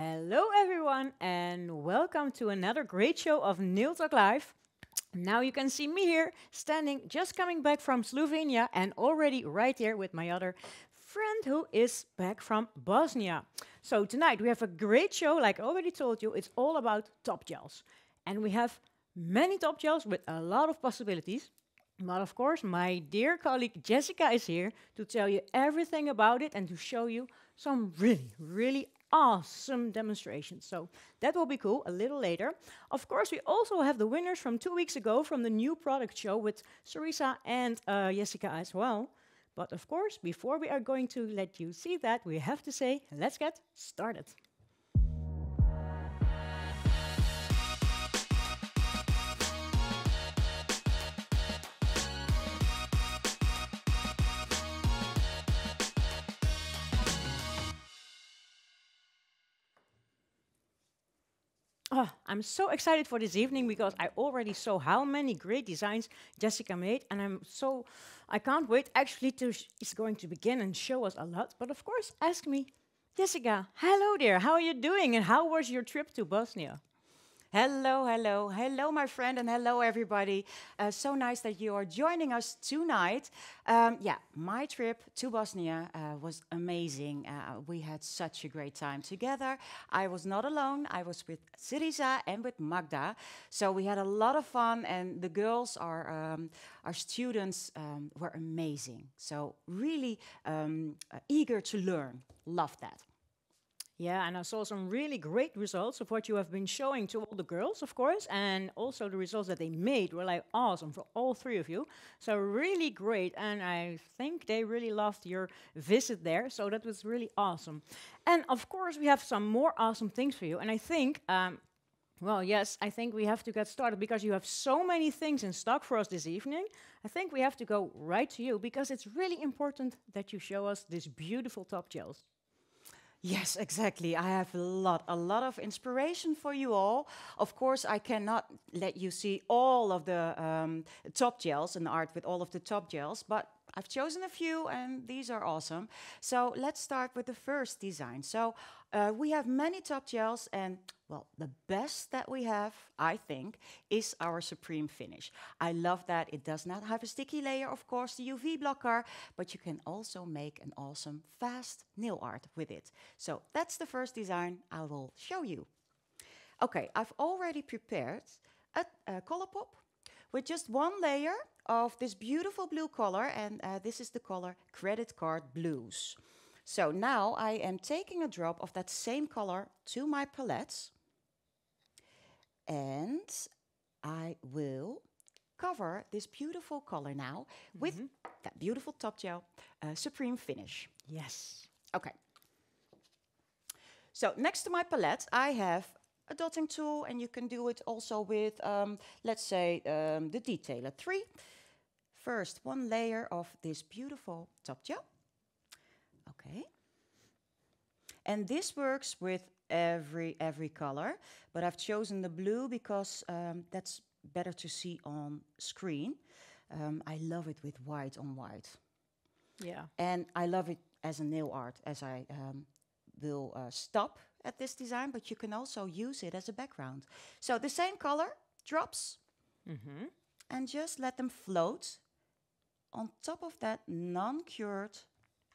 Hello, everyone, and welcome to another great show of Nail Talk Live. Now you can see me here standing, just coming back from Slovenia, and already right here with my other friend who is back from Bosnia. So, tonight we have a great show, like I already told you, it's all about top gels. And we have many top gels with a lot of possibilities. But of course, my dear colleague Jessica is here to tell you everything about it and to show you some really, really awesome demonstration. So that will be cool a little later. Of course, we also have the winners from two weeks ago from the new product show with Sarisa and uh, Jessica as well. But of course, before we are going to let you see that, we have to say, let's get started. Oh, I'm so excited for this evening because I already saw how many great designs Jessica made, and I'm so I can't wait actually to is going to begin and show us a lot. But of course, ask me, Jessica. Hello there. How are you doing? And how was your trip to Bosnia? Hello, hello, hello, my friend, and hello, everybody. Uh, so nice that you are joining us tonight. Um, yeah, my trip to Bosnia uh, was amazing. Uh, we had such a great time together. I was not alone, I was with Syriza and with Magda. So we had a lot of fun, and the girls, our, um, our students, um, were amazing. So, really um, uh, eager to learn. Love that. Yeah, and I saw some really great results of what you have been showing to all the girls, of course, and also the results that they made were like awesome for all three of you. So really great, and I think they really loved your visit there. So that was really awesome. And of course, we have some more awesome things for you. And I think um, well, yes, I think we have to get started because you have so many things in stock for us this evening. I think we have to go right to you because it's really important that you show us these beautiful top gels. Yes, exactly. I have a lot, a lot of inspiration for you all. Of course, I cannot let you see all of the um, top gels and art with all of the top gels, but I've chosen a few and these are awesome. So let's start with the first design. So uh, we have many top gels and well, the best that we have, I think, is our Supreme finish. I love that it does not have a sticky layer, of course, the UV blocker, but you can also make an awesome fast nail art with it. So that's the first design I will show you. Okay, I've already prepared a, a Colourpop with just one layer of this beautiful blue color and uh, this is the color credit card blues. So now I am taking a drop of that same color to my palette and I will cover this beautiful color now mm -hmm. with mm-hmm. that beautiful top gel uh, Supreme Finish. Yes. Okay. So next to my palette, I have a dotting tool and you can do it also with, um, let's say, um, the Detailer 3. First, one layer of this beautiful top gel. Okay. And this works with every, every color, but I've chosen the blue because um, that's better to see on screen. Um, I love it with white on white. Yeah. And I love it as a nail art, as I um, will uh, stop at this design, but you can also use it as a background. So the same color drops mm -hmm. and just let them float on top of that non-cured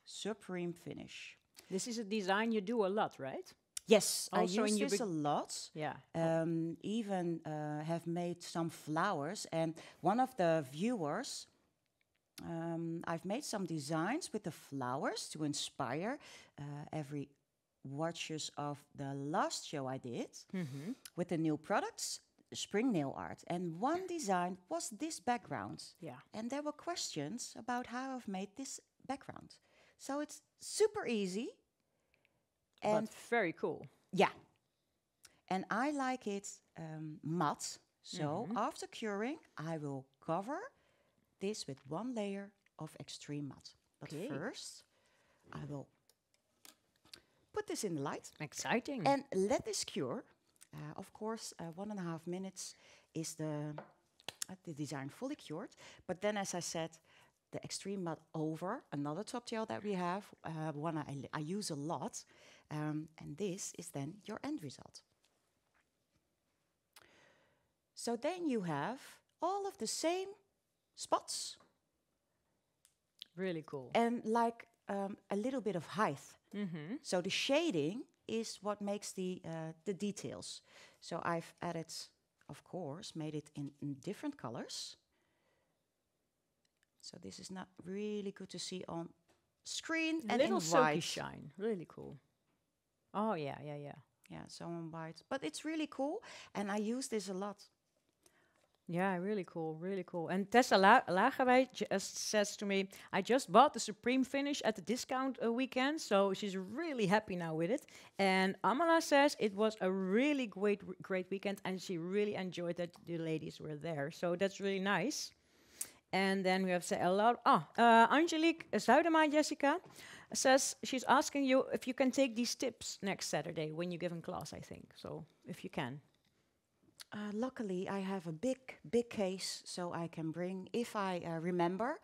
supreme finish. This is a design you do a lot, right? Yes, also I use this a lot. Yeah. Um, even uh, have made some flowers, and one of the viewers, um, I've made some designs with the flowers to inspire uh, every watchers of the last show I did mm-hmm. with the new products, spring nail art. And one design was this background. Yeah. And there were questions about how I've made this background. So it's super easy. And but very cool. Yeah. And I like it um, matte. So mm-hmm. after curing, I will cover this with one layer of extreme matte. But first, I will put this in the light. Exciting. And let this cure. Uh, of course, uh, one and a half minutes is the, uh, the design fully cured. But then, as I said, the extreme mud over, another top gel that we have, uh, one I, I, use a lot. Um, and this is then your end result. So then you have all of the same spots. Really cool. And like um, a little bit of height. Mm-hmm. So the shading is what makes the uh, the details. So I've added, of course, made it in, in, different colors. So this is not really good to see on screen. And little silky white. shine, really cool. Oh yeah, yeah, yeah. Yeah, so on white, but it's really cool, and I use this a lot yeah, really cool, really cool. And Tessa La Lagerwey just uh, says to me, I just bought the Supreme finish at the discount uh, weekend, so she's really happy now with it. And Amala says it was a really great, great weekend, and she really enjoyed that the ladies were there. So that's really nice. And then we have a lot. Ah, uh, Angelique Zuidema, Jessica says she's asking you if you can take these tips next Saturday when you give a class. I think so. If you can uh, luckily, I have a big, big case, so I can bring if I uh, remember.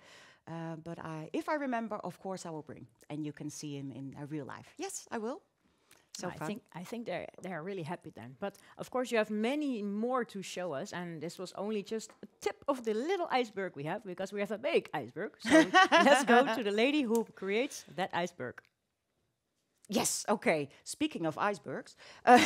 Uh, but I, if I remember, of course, I will bring, and you can see him in uh, real life. Yes, I will. So no, I think I think they they are really happy then. But of course, you have many more to show us, and this was only just a tip of the little iceberg we have because we have a big iceberg. So let's go to the lady who creates that iceberg. Yes, okay. Speaking of icebergs, um,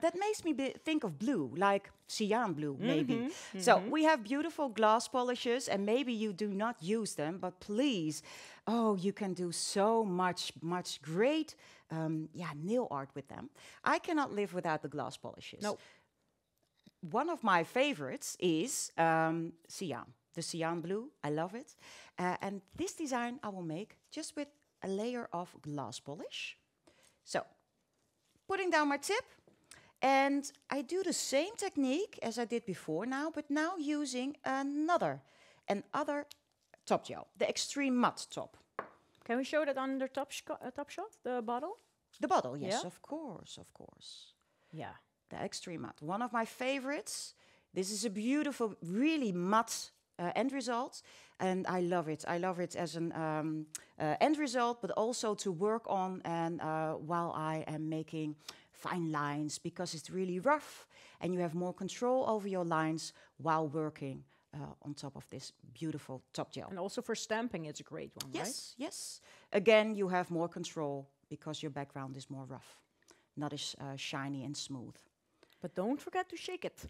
that makes me think of blue, like cyan blue, maybe. Mm -hmm, mm -hmm. So mm-hmm. we have beautiful glass polishes, and maybe you do not use them, but please, oh, you can do so much, much great, um, yeah, nail art with them. I cannot live without the glass polishes. No. One of my favorites is um, cyan the cyan blue. I love it. Uh, and this design I will make just with a layer of glass polish. So, putting down my tip. And I do the same technique as I did before now, but now using another, another top gel, the Extreme Matte Top. Can we show that on the top, uh, top shot, the bottle? The bottle, yes, yeah. of course, of course. Yeah. The Extreme Matte, one of my favorites. This is a beautiful, really matte uh, end result and I love it. I love it as an um, uh, end result, but also to work on and uh, while I am making fine lines because it's really rough and you have more control over your lines while working uh, on top of this beautiful top gel. And also for stamping, it's a great one, yes, right? Yes, yes. Again, you have more control because your background is more rough, not as uh, shiny and smooth. But don't forget to shake it.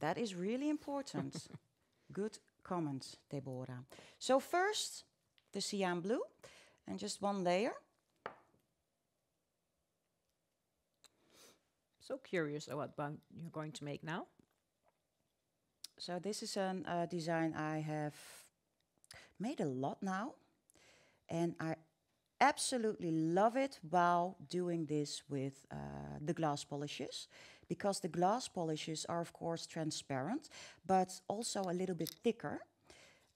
That is really important. Good comment, Deborah. So first, the cyan blue, and just one layer. So curious about what you're going to make now. So this is a uh, design I have made a lot now. And I absolutely love it while doing this with uh, the glass polishes because the glass polishes are of course transparent, but also a little bit thicker.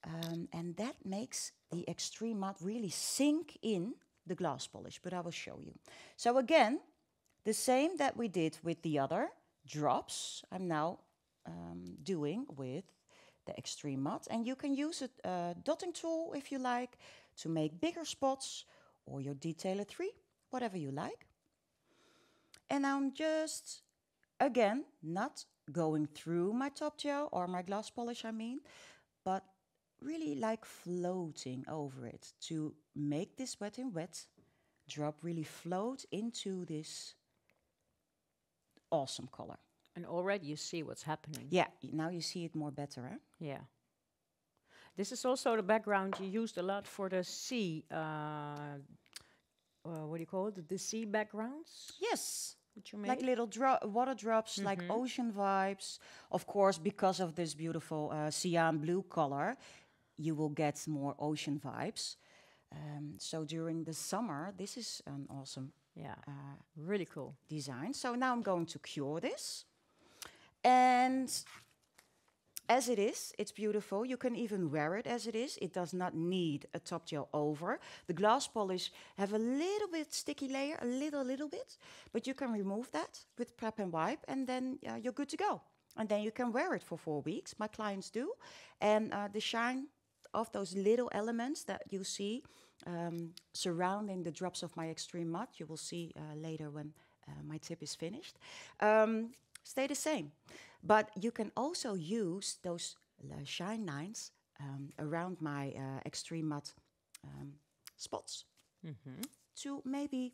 Um, and that makes the extreme mud really sink in the glass polish, but I will show you. So again, the same that we did with the other drops, I'm now um, doing with the extreme mud. And you can use a uh, dotting tool if you like to make bigger spots or your detailer 3, whatever you like. And I'm just Again, not going through my top gel or my glass polish, I mean, but really like floating over it to make this wet in wet drop really float into this awesome color. And already you see what's happening. Yeah, now you see it more better, eh? Yeah. This is also the background you used a lot for the sea. Uh, uh, what do you call it? The sea backgrounds? Yes that you Like little dro- water drops, mm-hmm. like ocean vibes. Of course, because of this beautiful uh, blue color, you will get more ocean vibes. Um, so during the summer, this is an awesome, yeah, uh, really cool design. So now I'm going to cure this, and as it is, it's beautiful. You can even wear it as it is. It does not need a top gel over. The glass polish have a little bit sticky layer, a little, little bit, but you can remove that with prep and wipe, and then uh, you're good to go. And then you can wear it for four weeks. My clients do, and uh, the shine of those little elements that you see um, surrounding the drops of my extreme mud, you will see uh, later when uh, my tip is finished, um, stay the same. But you can also use those uh, shine lines um, around my uh, extreme mud um, spots mm -hmm. to maybe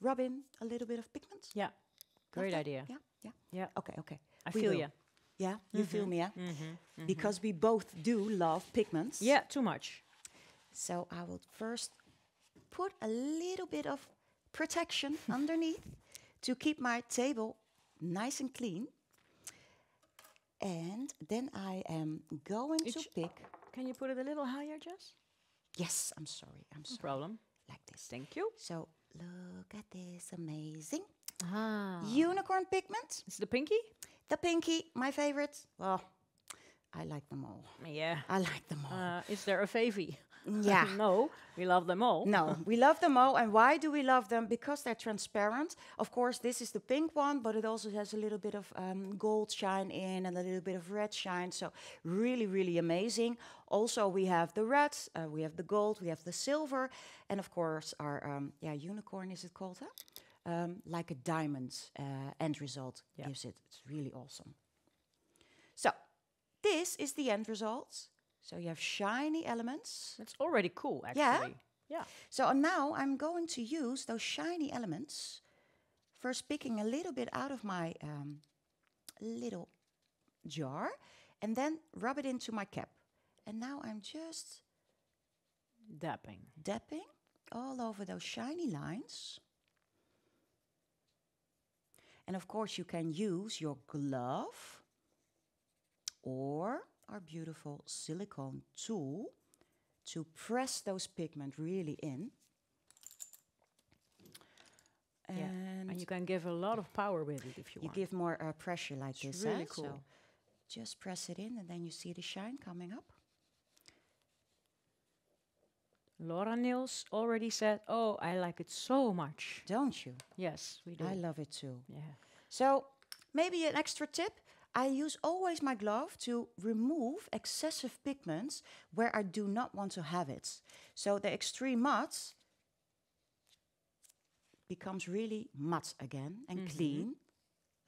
rub in a little bit of pigment. Yeah, great idea. Yeah, yeah, yeah. Okay, okay. I we feel will. you. Yeah, you mm -hmm. feel me, yeah? Mm -hmm. Because we both do love pigments. Yeah, too much. So I will first put a little bit of protection underneath to keep my table nice and clean. And then I am going to pick. Can you put it a little higher, Jess? Yes, I'm sorry. I'm no sorry. problem. Like this. Thank you. So look at this amazing ah. unicorn pigment. Is the pinky? The pinky, my favorite. Well, oh, I like them all. Yeah. I like them all. Uh, is there a favy? Yeah. no, we love them all. No, we love them all. And why do we love them? Because they're transparent. Of course, this is the pink one, but it also has a little bit of um, gold shine in and a little bit of red shine. So, really, really amazing. Also, we have the red, uh, we have the gold, we have the silver, and of course, our um, yeah unicorn is it called? Huh? Um, like a diamond uh, end result gives it. It's really awesome. So, this is the end result. So you have shiny elements. That's already cool, actually. Yeah. Yeah. So uh, now I'm going to use those shiny elements. First, picking a little bit out of my um, little jar, and then rub it into my cap. And now I'm just dapping, dapping all over those shiny lines. And of course, you can use your glove or our beautiful silicone tool to press those pigment really in. And, yeah. and you can give a lot of power with it if you, you want. You give more uh, pressure like it's this. Really cool. So just press it in, and then you see the shine coming up. Laura Nils already said, "Oh, I like it so much." Don't you? Yes, we do. I love it too. Yeah. So maybe an extra tip: I use always my glove to remove excessive pigments where I do not want to have it. So the extreme mud becomes really mud again and mm -hmm. clean.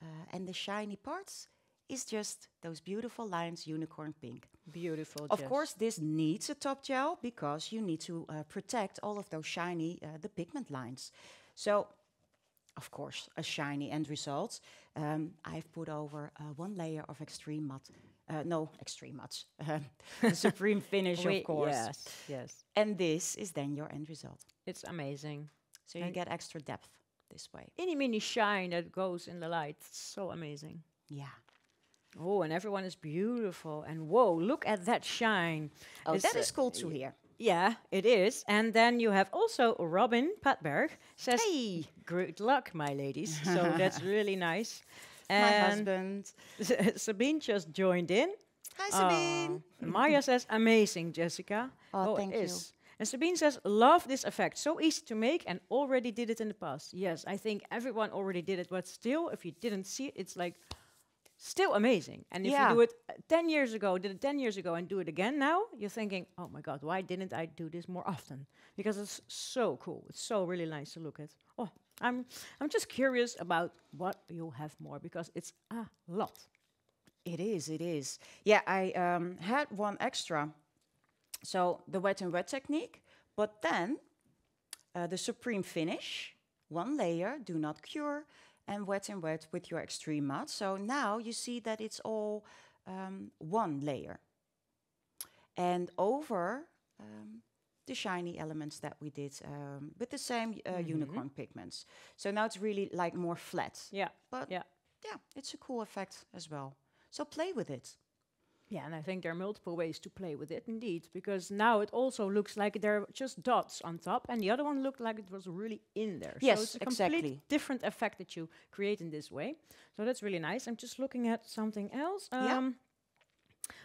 Uh, and the shiny parts is just those beautiful lines unicorn pink. Beautiful. Of yes. course, this needs a top gel because you need to uh, protect all of those shiny, uh, the pigment lines. So of course, a shiny end result. Um, I've put over uh, one layer of extreme mud. Uh, no, extreme matte. Uh, supreme finish, we, of course. Yes, yes. And this is then your end result. It's amazing. So and you get extra depth this way. Any mini shine that goes in the light. so amazing. Yeah. Oh, and everyone is beautiful. And whoa, look at that shine. Oh, that is cool to hear. Yeah, it is. And then you have also Robin Patberg says, "Hey, good luck, my ladies." so that's really nice. And my husband Sabine just joined in. Hi, Sabine. Oh. Maya says, "Amazing, Jessica." Oh, oh thank it is. you. And Sabine says, love this effect. So easy to make and already did it in the past. Yes, I think everyone already did it, but still, if you didn't see it, it's like, still amazing. And if yeah. you do it uh, 10 years ago, did it 10 years ago, and do it again now, you're thinking, oh my God, why didn't I do this more often? Because it's so cool. It's so really nice to look at. Oh, I'm, I'm just curious about what you have more because it's a lot. It is, it is. Yeah, I um, had one extra. So the wet and wet technique, but then uh, the supreme finish, one layer, do not cure and wet and wet with your extreme mud. So now you see that it's all um, one layer. And over um, the shiny elements that we did um, with the same uh, mm -hmm. unicorn pigments. So now it's really like more flat. Yeah. But yeah. yeah, it's a cool effect as well. So play with it. Yeah, and I think there are multiple ways to play with it indeed, because now it also looks like there are just dots on top, and the other one looked like it was really in there. Yes, so it's a exactly. different effect that you create in this way. So that's really nice. I'm just looking at something else. Um, yeah.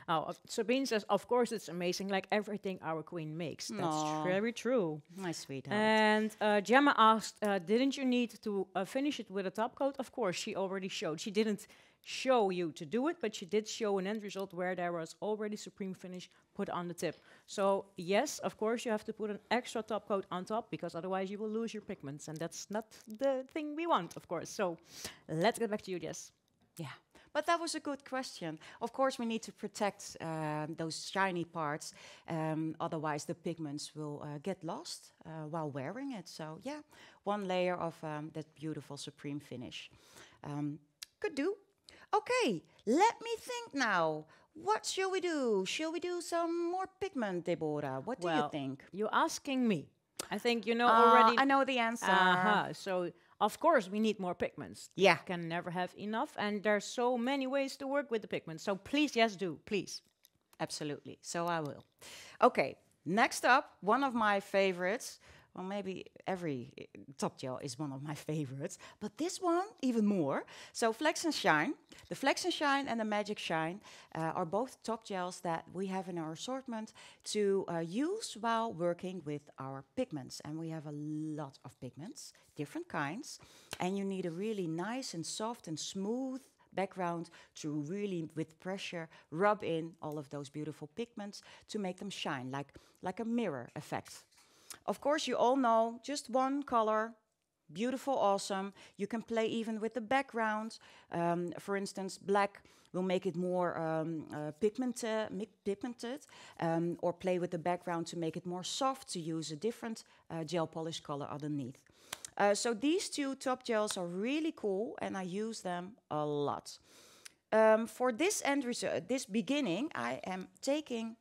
Oh, uh, Sabine says, of course it's amazing, like everything our queen makes. That's very true. My sweetheart. And uh, Gemma asked, uh, didn't you need to uh, finish it with a top coat? Of course, she already showed. She didn't show you to do it, but she did show an end result where there was already supreme finish put on the tip. So yes, of course, you have to put an extra top coat on top because otherwise you will lose your pigments, and that's not the thing we want, of course. So let's get back to you, Jess. Yeah. But that was a good question. Of course, we need to protect uh, those shiny parts, um, otherwise the pigments will uh, get lost uh, while wearing it. So yeah, one layer of um, that beautiful supreme finish um, could do. Okay, let me think now. What shall we do? Shall we do some more pigment, Deborah? What do well, you think? You're asking me. I think you know uh, already. I know the answer. Uh-huh. So of course we need more pigments. Yeah, we can never have enough, and there's so many ways to work with the pigments. So please, yes, do please. Absolutely. So I will. Okay. Next up, one of my favorites well, maybe every eh, top gel is one of my favorites, but this one even more. So Flex and Shine, the Flex and Shine and the Magic Shine uh, are both top gels that we have in our assortment to uh, use while working with our pigments. And we have a lot of pigments, different kinds, and you need a really nice and soft and smooth background to really with pressure rub in all of those beautiful pigments to make them shine like like a mirror effect of course, you all know just one color, beautiful, awesome. You can play even with the background. Um, for instance, black will make it more um, uh, pigmented, um, or play with the background to make it more soft to use a different uh, gel polish color underneath. Uh, so these two top gels are really cool, and I use them a lot. Um, for this end result, this beginning, I am taking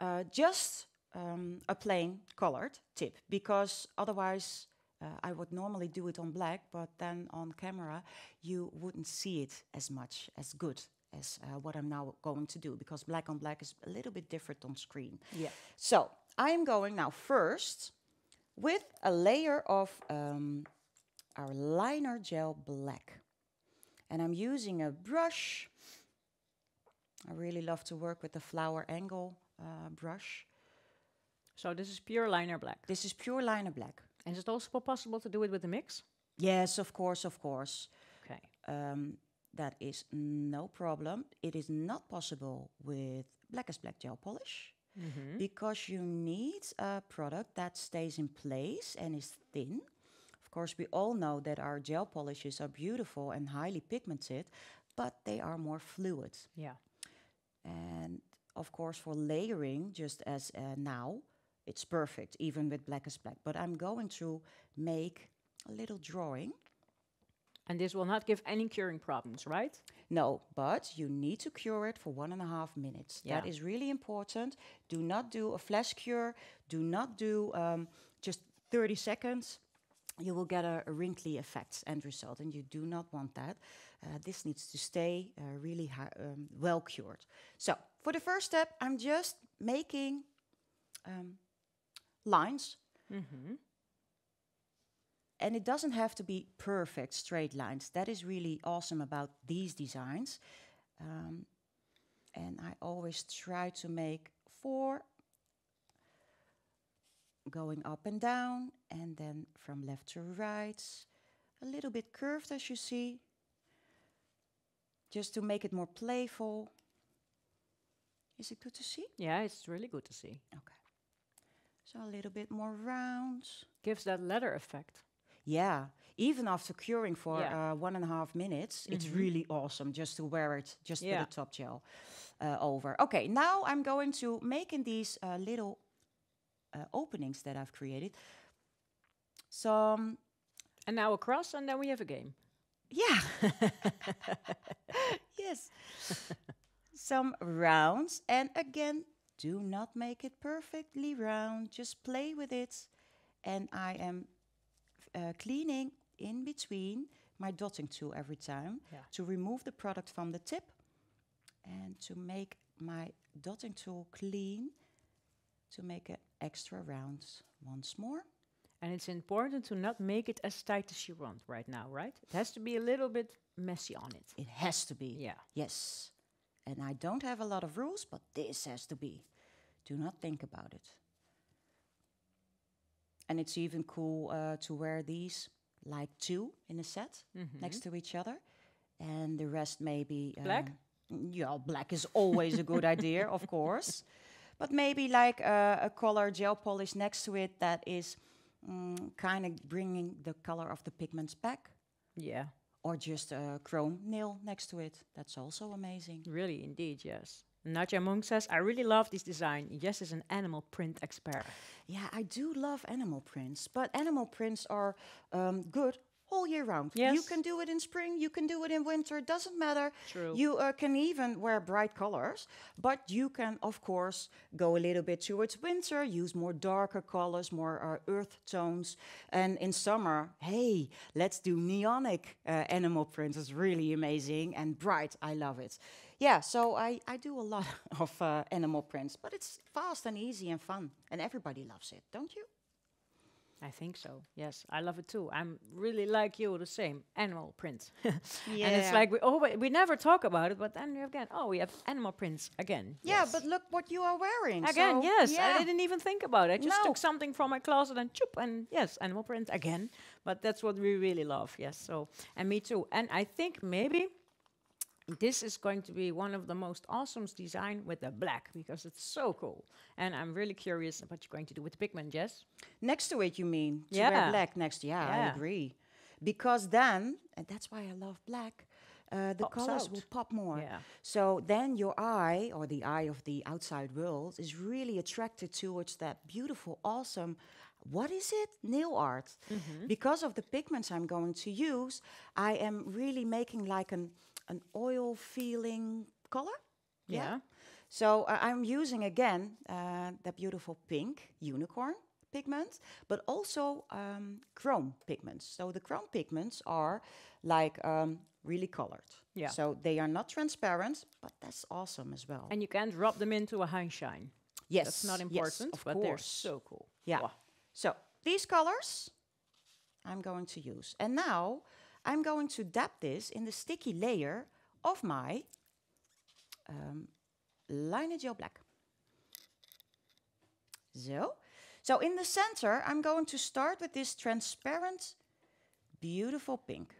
uh, just um, a plain colored tip because otherwise uh, I would normally do it on black, but then on camera you wouldn't see it as much as good as uh, what I'm now going to do because black on black is a little bit different on screen. Yeah. So I'm going now first with a layer of um, our liner gel black. And I'm using a brush. I really love to work with the flower angle uh, brush. So this is pure liner black. This is pure liner black. And is it also possible to do it with a mix? Yes, of course, of course. Okay. Um, that is no problem. It is not possible with blackest black gel polish mm -hmm. because you need a product that stays in place and is thin. Of course, we all know that our gel polishes are beautiful and highly pigmented, but they are more fluid. Yeah. And of course, for layering, just as uh, now, it's perfect, even with black as black. But I'm going to make a little drawing. And this will not give any curing problems, right? No, but you need to cure it for one and a half minutes. Yeah. That is really important. Do not do a flash cure. Do not do um, just 30 seconds. You will get a, a, wrinkly effect end result, and you do not want that. Uh, this needs to stay uh, really um, well cured. So, for the first step, I'm just making um, lines. Mm -hmm. And it doesn't have to be perfect straight lines. That is really awesome about these designs. Um, and I always try to make four going up and down, and then from left to right, a little bit curved as you see, just to make it more playful. Is it good to see? Yeah, it's really good to see. Okay. So a little bit more round. Gives that leather effect. Yeah, even after curing for yeah. uh, one and a half minutes, mm-hmm. it's really awesome just to wear it, just yeah. with a top gel uh, over. Okay, now I'm going to make in these uh, little uh, openings that I've created. Some. And now across, and then we have a game. Yeah. yes. Some rounds, and again, do not make it perfectly round, just play with it. And I am uh, cleaning in between my dotting tool every time yeah. to remove the product from the tip and to make my dotting tool clean to make it extra round once more. And it's important to not make it as tight as you want right now, right? It has to be a little bit messy on it. It has to be. Yeah. Yes. And I don't have a lot of rules, but this has to be. Do not think about it. And it's even cool uh, to wear these like two in a set mm -hmm. next to each other, and the rest maybe uh, black. Yeah, black is always a good idea, of course, but maybe like uh, a color gel polish next to it that is mm, kind of bringing the color of the pigments back. Yeah. Or just a chrome nail next to it. That's also amazing. Really, indeed, yes. Nadja Monk says, I really love this design. Yes, is an animal print expert. Yeah, I do love animal prints, but animal prints are um, good all year round. Yes. You can do it in spring, you can do it in winter, doesn't matter. True. You uh, can even wear bright colors, but you can, of course, go a little bit towards winter, use more darker colors, more uh, earth tones. And in summer, hey, let's do neonic uh, animal prints. It's really amazing and bright. I love it yeah, so I, I do a lot of uh, animal prints, but it's fast and easy and fun, and everybody loves it, don't you? I think so. Yes, I love it too. I'm really like you, the same animal prints. yeah. And it's like we always we never talk about it, but then again, oh, we have animal prints again. Yeah, yes. but look what you are wearing. Again, so yes. Yeah. I didn't even think about it. I just no. took something from my closet and choop, and yes, animal prints again. But that's what we really love. Yes. So and me too. And I think maybe this is going to be one of the most awesome design with the black because it's so cool. And I'm really curious what you're going to do with the pigment, Jess. Next to it, you mean? To yeah. black next, yeah, yeah, I agree. Because then, and that's why I love black, uh, the Pops colors out. will pop more. Yeah. So then your eye or the eye of the outside world is really attracted towards that beautiful, awesome, what is it? Nail art. Mm -hmm. Because of the pigments I'm going to use, I am really making like an an oil feeling color. Yeah. yeah. So uh, I'm using again uh, that beautiful pink unicorn pigment, but also um, chrome pigments. So the chrome pigments are like um, really colored. Yeah. So they are not transparent, but that's awesome as well. And you can drop them into a high shine. Yes. That's not important, yes, of but course. they're so cool. Yeah. Wow. So these colors I'm going to use. And now I'm going to dab this in the sticky layer of my um, liner gel black. So, so in the center, I'm going to start with this transparent, beautiful pink.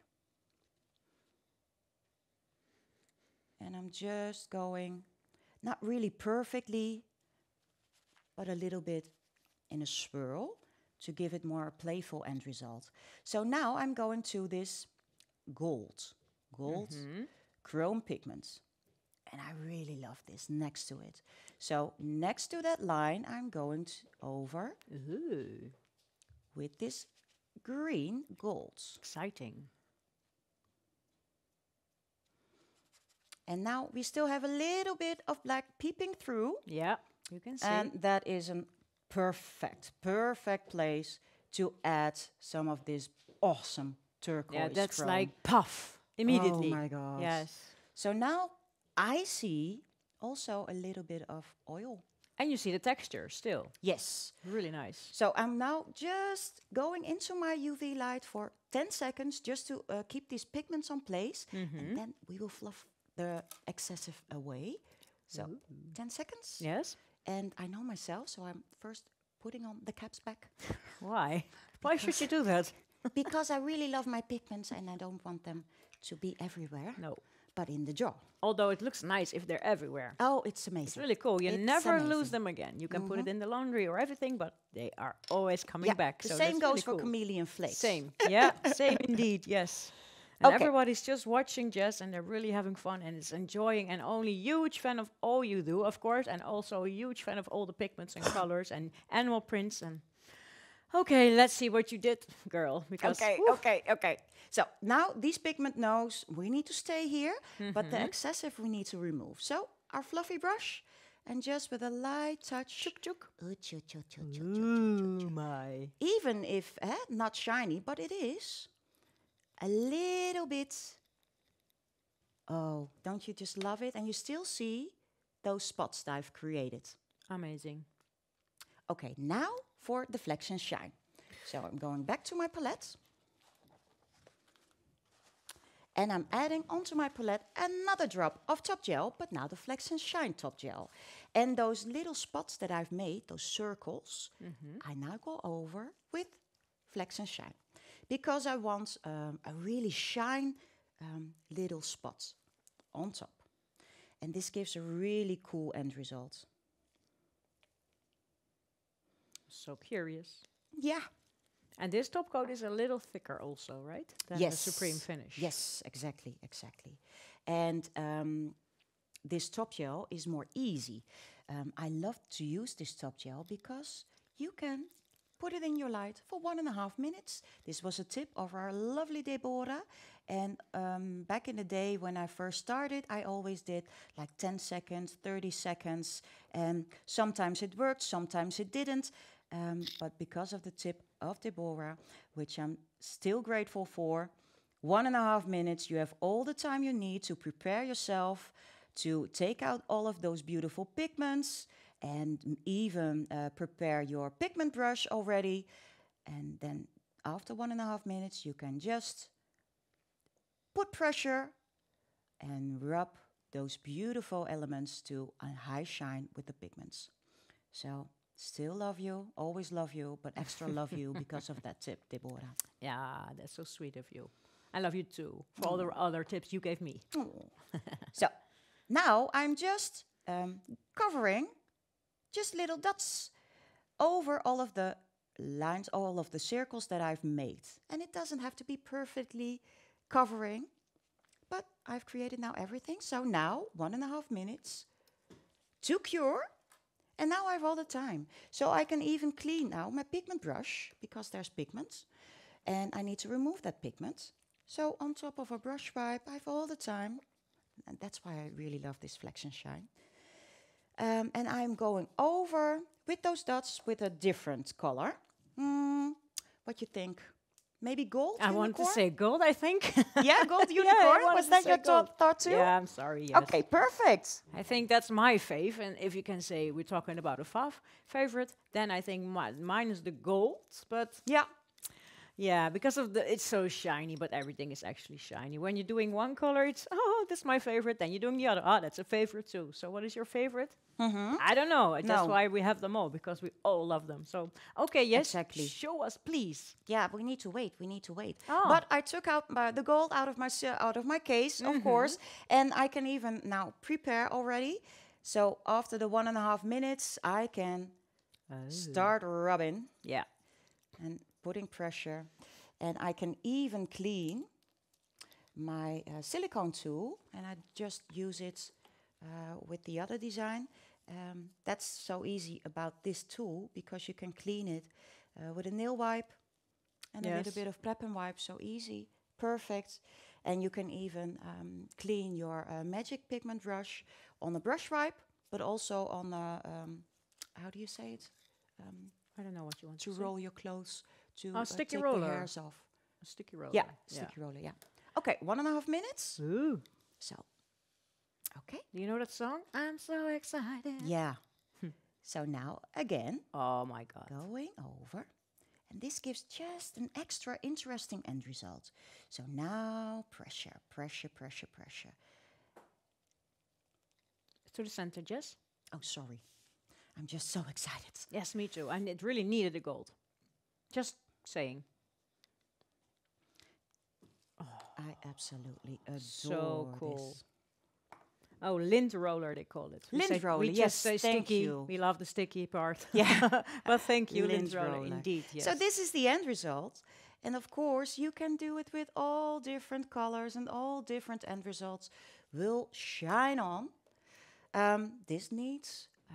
And I'm just going, not really perfectly, but a little bit in a swirl to give it more a playful end result. So now I'm going to this gold, gold, mm-hmm. chrome pigments. And I really love this next to it. So next to that line, I'm going to over Ooh. with this green gold. Exciting. And now we still have a little bit of black peeping through. Yeah, you can see. And that is a perfect, perfect place to add some of this awesome turquoise. Yeah, that's like puff oh immediately. Oh my god! Yes. So now I see also a little bit of oil. And you see the texture still. Yes. Really nice. So I'm now just going into my UV light for 10 seconds just to uh, keep these pigments on place. Mm -hmm. And mm-hmm. then we will fluff the excessive away. So Ooh. 10 seconds. Yes. And I know myself, so I'm first putting on the caps back. Why? Why should you do that? because I really love my pigments and I don't want them to be everywhere. No. But in the jar. Although it looks nice if they're everywhere. Oh, it's amazing. It's really cool. You it's never amazing. lose them again. You can mm -hmm. put it mm-hmm. in the laundry or everything, but they are always coming yeah, back. The so same goes really for chameleon flakes. Same. Yeah, same indeed. Yes. And okay. everybody's just watching jazz and they're really having fun and is enjoying and only huge fan of all you do, of course, and also a huge fan of all the pigments and colors and animal prints and okay, let's see what you did, girl. Because okay, whew. okay, okay. So now these pigment knows we need to stay here, mm-hmm. but the mm-hmm. excessive we need to remove. So our fluffy brush, and just with a light touch, chuk chuk. Ooh, my. Even if eh, not shiny, but it is a little bit. Oh, don't you just love it? And you still see those spots that I've created. Amazing. Okay, now for and shine. So I'm going back to my palette. And I'm adding onto my palette another drop of top gel, but now the Flex and Shine top gel. And those little spots that I've made, those circles, mm -hmm. I now go over with Flex and Shine. Because I want um, a really shine um, little spots on top. And this gives a really cool end result. So curious. Yeah. And this top coat is a little thicker also, right? Than yes. the Supreme finish. Yes, exactly, exactly. And um, this top gel is more easy. Um, I love to use this top gel because you can put it in your light for one and a half minutes. This was a tip of our lovely Deborah. And um, back in the day when I first started, I always did like 10 seconds, 30 seconds. And sometimes it worked, sometimes it didn't. Um, but because of the tip of Deborah, which I'm still grateful for, one and a half minutes, you have all the time you need to prepare yourself to take out all of those beautiful pigments and even uh, prepare your pigment brush already. And then after one and a half minutes, you can just put pressure and rub those beautiful elements to a high shine with the pigments. So still love you, always love you, but extra love you because of that tip, Deborah. Yeah, that's so sweet of you. I love you too for mm. all the mm. other tips you gave me. Mm. so now I'm just um, covering just little dots over all of the lines, all of the circles that I've made. And it doesn't have to be perfectly covering, but I've created now everything. So now one and a half minutes to cure. And now I have all the time. So I can even clean now my pigment brush because there's pigments and I need to remove that pigment. So on top of a brush wipe, I have all the time. And that's why I really love this Flex and Shine. Um, and I'm going over with those dots with a different color. Mm, what you think? maybe gold. I want to say gold. I think. yeah, gold unicorn. Yeah, was that your thought, thought too? Yeah, I'm sorry. Yes. Okay, perfect. I think that's my fave, and if you can say we're talking about a fav favorite, then I think mine is the gold. But yeah, yeah, because of the it's so shiny, but everything is actually shiny. When you're doing one color, it's oh, this is my favorite. Then you're doing the other. Oh, that's a favorite too. So what is your favorite? Mm -hmm. I don't know. No. That's why we have them all because we all love them. So okay, yes, exactly. Show us, please. Yeah, we need to wait. We need to wait. Oh. But I took out my uh, the gold out of my uh, out of my case, mm -hmm. of mm-hmm. course, and I can even now prepare already. So after the one and a half minutes, I can oh. start rubbing. Yeah. And putting pressure. And I can even clean my uh, silicone tool and I just use it uh, with the other design. Um, that's so easy about this tool because you can clean it uh, with a nail wipe and yes. a little bit of prep and wipe. So easy, perfect. And you can even um, clean your uh, magic pigment brush on a brush wipe, but also on a, um, how do you say it? Um, I don't know what you want to, to roll your clothes to uh, sticky take roller. the hairs off. A sticky roller. Yeah, sticky roller, yeah. Okay, one and a half minutes. Ooh. So, okay. Do you know that song? I'm so excited. Yeah. Hmm. so now, again. Oh my God. Going over. And this gives just an extra interesting end result. So now, pressure, pressure, pressure, pressure. To the center, Jess. Oh, sorry. I'm just so excited. Yes, me too. And it really needed a gold. Just saying. Oh. I absolutely adore so cool. This. Oh, lint roller, they call it. We lint say, roller, we yes, say thank sticky. you. We love the sticky part. Yeah. well, thank you, lint, lint roller, roller, indeed. Yes. So this is the end result. And of course, you can do it with all different colors and all different end results will shine on. Um, this needs uh,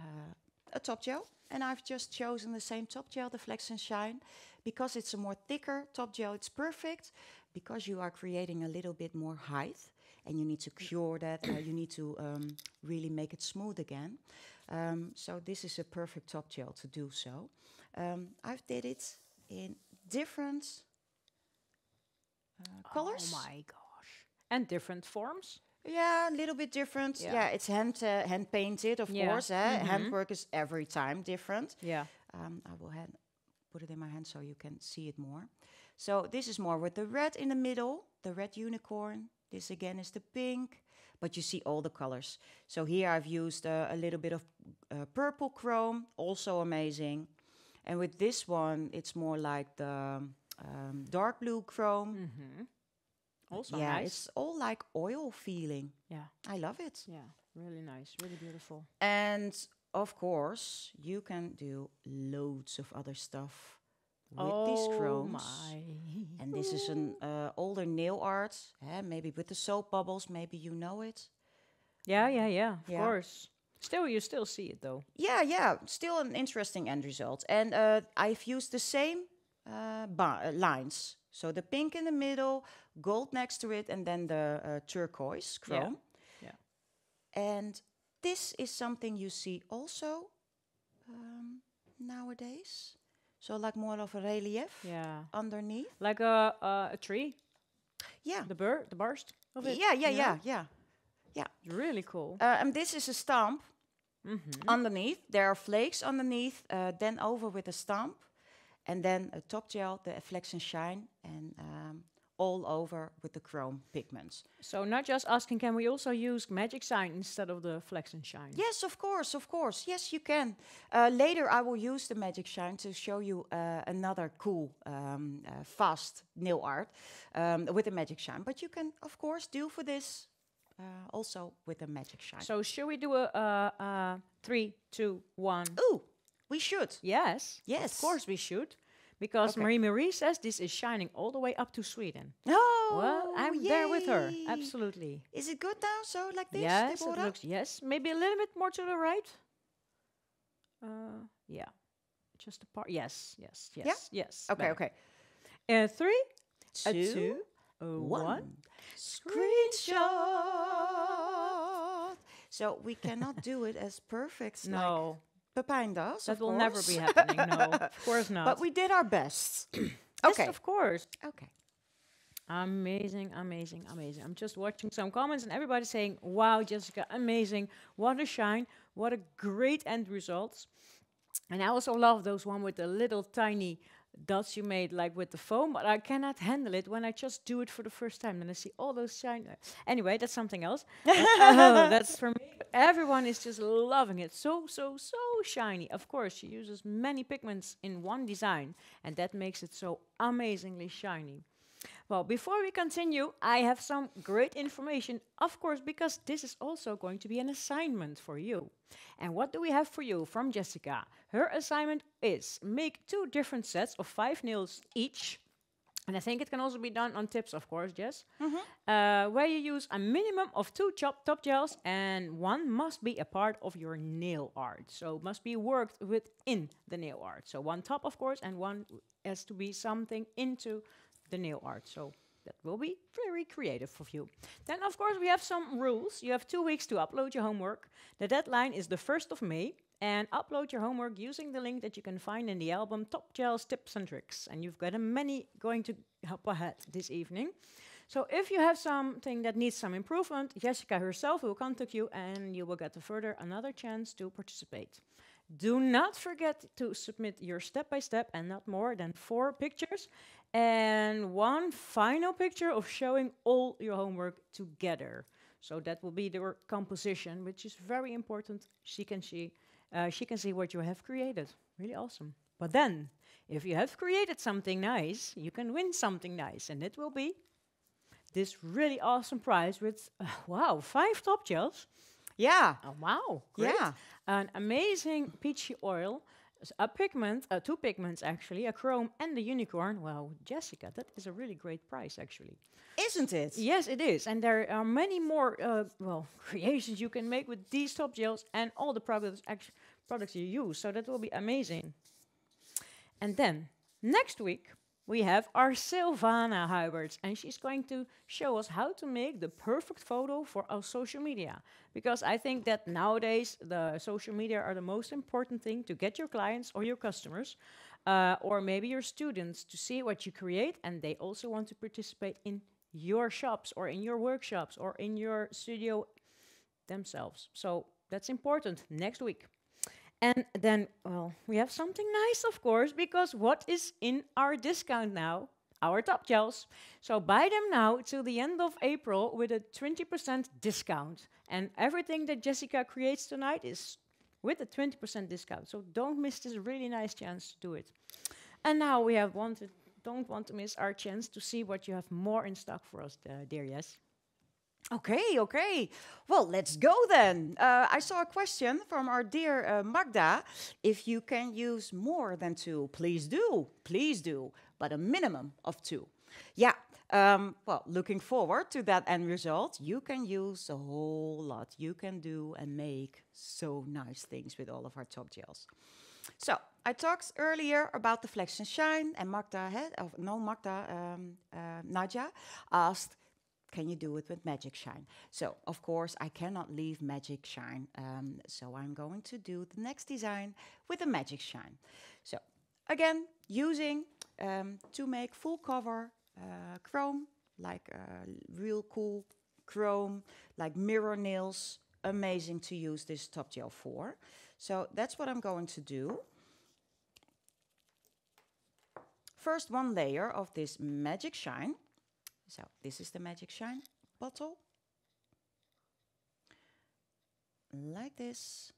a top gel. And I've just chosen the same top gel, the Flex and Shine, because it's a more thicker top gel. It's perfect because you are creating a little bit more height and you need to cure that. uh, you need to um, really make it smooth again. Um, so this is a perfect top gel to do so. Um, I've did it in different uh, oh colors. Oh my gosh. And different forms? Yeah, a little bit different. Yeah, yeah it's hand uh, hand painted, of yeah. course. Eh? Mm -hmm. Handwork is every time different. Yeah, um, I will hand, put it in my hand so you can see it more. So this is more with the red in the middle, the red unicorn. This again is the pink, but you see all the colors. So here I've used uh, a little bit of uh, purple chrome, also amazing. And with this one, it's more like the um, dark blue chrome. Mm -hmm. Also yeah, nice. it's all like oil feeling. Yeah. I love it. Yeah, really nice, really beautiful. And of course, you can do loads of other stuff with oh these chromes. My. And this is an uh, older nail art, yeah, maybe with the soap bubbles, maybe you know it. Yeah, yeah, yeah, of yeah. course. Still, you still see it though. Yeah, yeah, still an interesting end result. And uh, I've used the same uh, uh, lines. So the pink in the middle, gold next to it, and then the uh, turquoise chrome. Yeah. yeah. And this is something you see also um, nowadays. So like more of a relief yeah. underneath. Like a, a tree. Yeah. The bird, the burst of it. Yeah, yeah, yeah, yeah. yeah. Yeah. Really cool. Uh, and this is a stamp. mm -hmm. underneath. There are flakes underneath, uh, then over with a stamp. And then a top gel, the Flex and Shine, and um, all over with the chrome pigments. So not just asking, can we also use Magic Shine instead of the Flex and Shine? Yes, of course, of course. Yes, you can. Uh, later I will use the Magic Shine to show you uh, another cool, um, uh, fast nail art um, with the Magic Shine. But you can, of course, do for this uh, also with the Magic Shine. So should we do a three, two, one? Ooh! We should. Yes. Yes. Of course we should. Because okay. Marie Marie says this is shining all the way up to Sweden. Oh, well, I'm yay. there with her. Absolutely. Is it good now? So like this? Yes, it looks. Yes, maybe a little bit more to the right. Uh, yeah, just a part. Yes, yes, yes, yeah? yes. Okay, better. okay. And three, two, a two a one. one. Screenshot. So we cannot do it as perfect. No. Pepijn does. That will course. never be happening. No, of course not. But we did our best. okay. Yes, of course. Okay. Amazing, amazing, amazing. I'm just watching some comments and everybody saying, wow, Jessica, amazing. What a shine. What a great end results. And I also love those one with the little tiny dots you made like with the foam, but I cannot handle it when I just do it for the first time. Then I see all those shiny. Uh, anyway, that's something else. oh, that's for me. everyone is just loving it. So, so, so shiny. Of course, she uses many pigments in one design, and that makes it so amazingly shiny. Well, before we continue, I have some great information, of course, because this is also going to be an assignment for you. And what do we have for you from Jessica? Her assignment is make two different sets of five nails each. And I think it can also be done on tips, of course, Jess. Mm -hmm. uh, where you use a minimum of two top gels and one must be a part of your nail art. So must be worked within the nail art. So one top, of course, and one has to be something into the nail art. So that will be very creative for you. Then, of course, we have some rules. You have two weeks to upload your homework. The deadline is the 1st of May. And upload your homework using the link that you can find in the album Top Gels Tips and Tricks. And you've got a many going to help ahead this evening. So if you have something that needs some improvement, Jessica herself will contact you and you will get a further another chance to participate. Do not forget to submit your step-by-step -step and not more than four pictures and one final picture of showing all your homework together. So that will be the composition, which is very important. She can see, uh, she can see what you have created. Really awesome. But then, if you have created something nice, you can win something nice, and it will be this really awesome prize with uh, wow, five top gels. Yeah. Oh, wow. Great. Yeah. An amazing peachy oil a pigment, uh, two pigments actually, a chrome and a unicorn. Wow, Jessica, that is a really great price actually. Isn't it? Yes, it is. And there are many more, uh, well, creations you can make with these top gels and all the products, products you use. So that will be amazing. And then next week, we have our Silvana Huberts, and she's going to show us how to make the perfect photo for our social media. Because I think that nowadays the social media are the most important thing to get your clients or your customers, uh, or maybe your students to see what you create, and they also want to participate in your shops or in your workshops or in your studio themselves. So that's important next week. And then, well, we have something nice, of course, because what is in our discount now? Our top gels. So buy them now till the end of April with a 20% discount. And everything that Jessica creates tonight is with a 20% discount. So don't miss this really nice chance to do it. And now we have wanted, don't want to miss our chance to see what you have more in stock for us, uh, dear Yes. Okay, okay. Well, let's go then. Uh, I saw a question from our dear uh, Magda. If you can use more than two, please do, please do, but a minimum of two. Yeah, um, well, looking forward to that end result. You can use a whole lot. You can do and make so nice things with all of our top gels. So, I talked earlier about the flex and shine, and Magda, had, oh, no, Magda, um, uh, Nadja asked can you do it with Magic Shine? So, of course, I cannot leave Magic Shine. Um, so I'm going to do the next design with the Magic Shine. So again, using um, to make full cover uh, chrome, like uh, real cool chrome, like mirror nails, amazing to use this Top Gel for. So that's what I'm going to do. First one layer of this Magic Shine. So this is the Magic Shine bottle. Like this.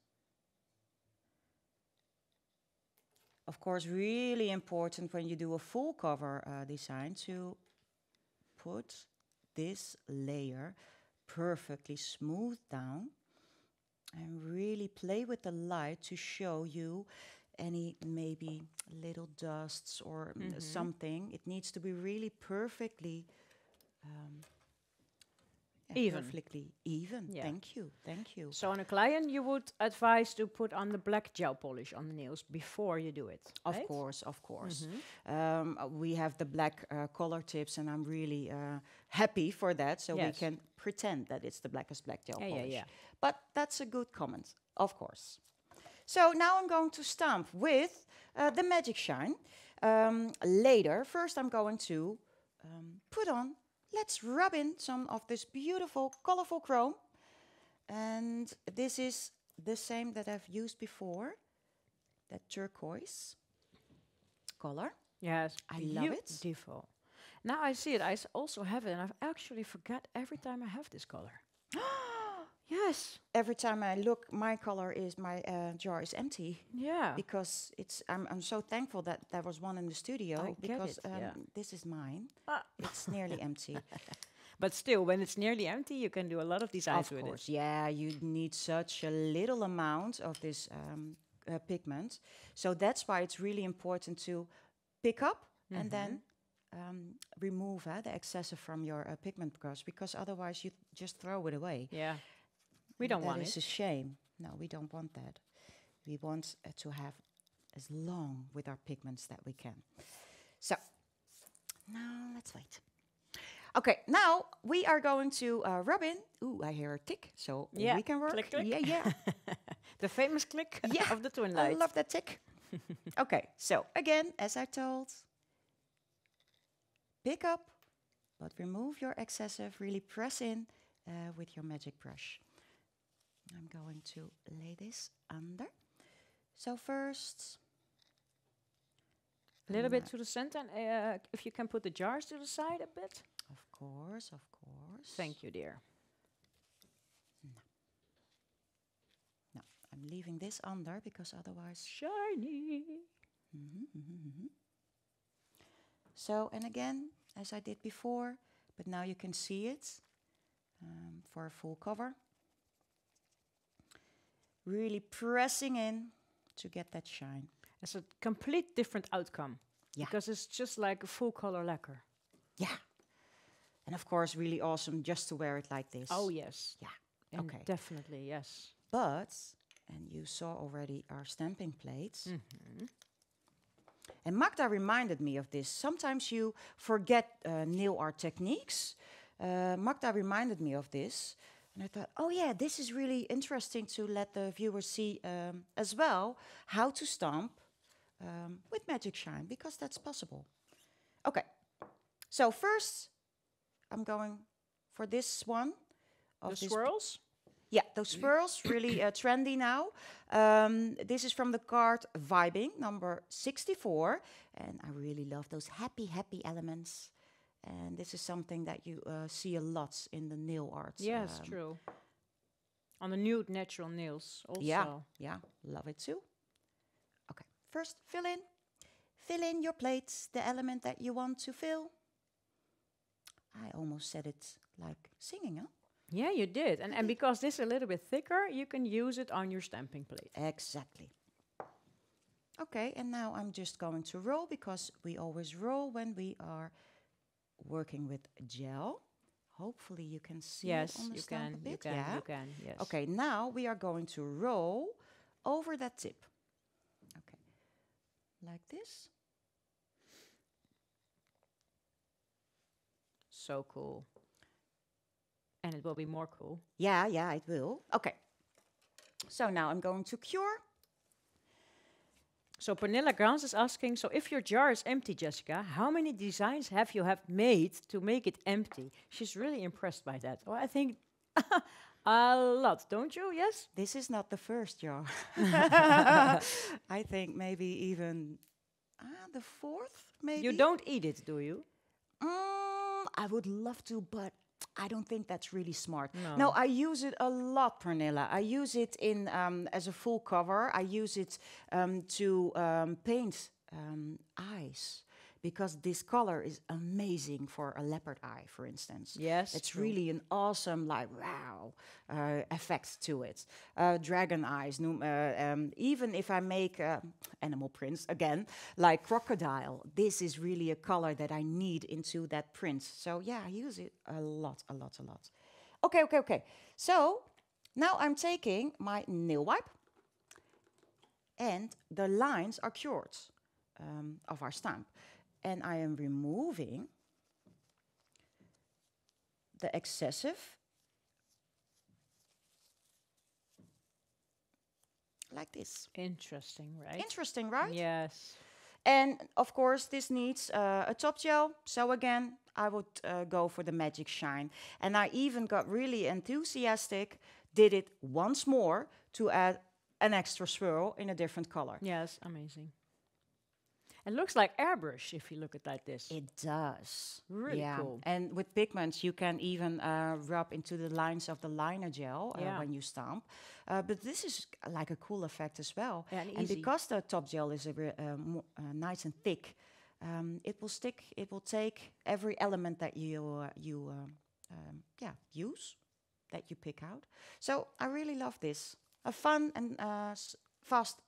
Of course, really important when you do a full cover uh, design to put this layer perfectly smooth down and really play with the light to show you any maybe little dusts or mm -hmm. something. It needs to be really perfectly um, even. perfectly even. Yeah. Thank you, thank you. So on a client, you would advise to put on the black gel polish on the nails before you do it. Of right? course, of course. Mm -hmm. um, uh, we have the black uh, color tips, and I'm really uh, happy for that. So yes. we can pretend that it's the blackest black gel yeah, polish. Yeah, but that's a good comment, of course. So now I'm going to stamp with uh, the Magic Shine. Um, later, first I'm going to um, put on let's rub in some of this beautiful colorful chrome. And this is the same that I've used before, that turquoise color. Yes, I love it. Beautiful. Now I see it. I also have it, and I've actually forgot every time I have this color. Yes. Every time I look, my color is my uh, jar is empty. Yeah. Because it's I'm I'm so thankful that there was one in the studio I because um, yeah. this is mine. Ah. It's nearly empty. But still, when it's nearly empty, you can do a lot of designs of with course, it. Yeah, you need such a little amount of this um, uh, pigment. So that's why it's really important to pick up mm -hmm. and mm-hmm. then um, remove uh, the excess from your uh, pigment brush because otherwise you just throw it away. Yeah. We don't that want it. It's a shame. No, we don't want that. We want uh, to have as long with our pigments that we can. So now let's wait. Okay, now we are going to uh, rub in. Ooh, I hear a tick, so yeah. we can work. Click, click. Yeah, yeah. the famous click yeah. of the twin light. I love that tick. okay, so again, as I told, pick up, but remove your excessive, really press in uh, with your magic brush. I'm going to lay this under. So first, a little bit to the center. And, uh, if you can put the jars to the side a bit. Of course, of course. Thank you, dear. No. No, I'm leaving this under because otherwise. Shiny. Mm-hmm, mm-hmm, mm-hmm. So, and again, as I did before, but now you can see it um, for a full cover really pressing in to get that shine. It's a complete different outcome. Yeah. Because it's just like a full color lacquer. Yeah. And of course, really awesome just to wear it like this. Oh, yes. Yeah. And okay. Definitely, yes. But, and you saw already our stamping plates. Mm -hmm. And Magda reminded me of this. Sometimes you forget uh, nail art techniques. Uh, Magda reminded me of this. And I thought, oh yeah, this is really interesting to let the viewers see um, as well how to stomp um, with Magic Shine because that's possible. Okay, so first I'm going for this one. Of the swirls? Yeah, those swirls, really uh, trendy now. Um, this is from the card Vibing, number 64. And I really love those happy, happy elements and this is something that you uh, see a lot in the nail art. Yes, um, true. On the nude natural nails also. Yeah, yeah, love it too. Okay, first fill in. Fill in your plate, the element that you want to fill. I almost said it like singing, huh? Yeah, you did. And, and because this is a little bit thicker, you can use it on your stamping plate. Exactly. Okay, and now I'm just going to roll because we always roll when we are working with gel. Hopefully you can see yes, you can, you can, yeah? you can, yes. Okay, now we are going to roll over that tip. Okay, like this. So cool. And it will be more cool. Yeah, yeah, it will. Okay. So now I'm going to cure so Pernilla Grounds is asking, so if your jar is empty, Jessica, how many designs have you have made to make it empty? She's really impressed by that. Well, I think a lot, don't you? Yes? This is not the first jar. I think maybe even ah, the fourth, maybe. You don't eat it, do you? Mm, I would love to, but I don't think that's really smart. No. I use it a lot, Pernilla. I use it in um, as a full cover. I use it um, to um, paint um, eyes because this color is amazing for a leopard eye, for instance. Yes. It's true. really an awesome, like, wow, uh, effect to it. Uh, dragon eyes, uh, um, even if I make uh, animal prints again, like crocodile, this is really a color that I need into that print. So yeah, I use it a lot, a lot, a lot. Okay, okay, okay. So now I'm taking my nail wipe and the lines are cured um, of our stamp and I am removing the excessive like this. Interesting, right? Interesting, right? Yes. And of course, this needs uh, a top gel. So again, I would uh, go for the Magic Shine. And I even got really enthusiastic, did it once more to add an extra swirl in a different color. Yes, amazing. It looks like airbrush if you look at like this. It does. Really yeah. cool. And with pigments, you can even uh, rub into the lines of the liner gel uh, yeah. when you stamp. Uh, but this is uh, like a cool effect as well. Yeah, and, and because the top gel is uh, uh, nice and thick, um, it will stick. It will take every element that you you um, yeah use that you pick out. So I really love this. A fun and fast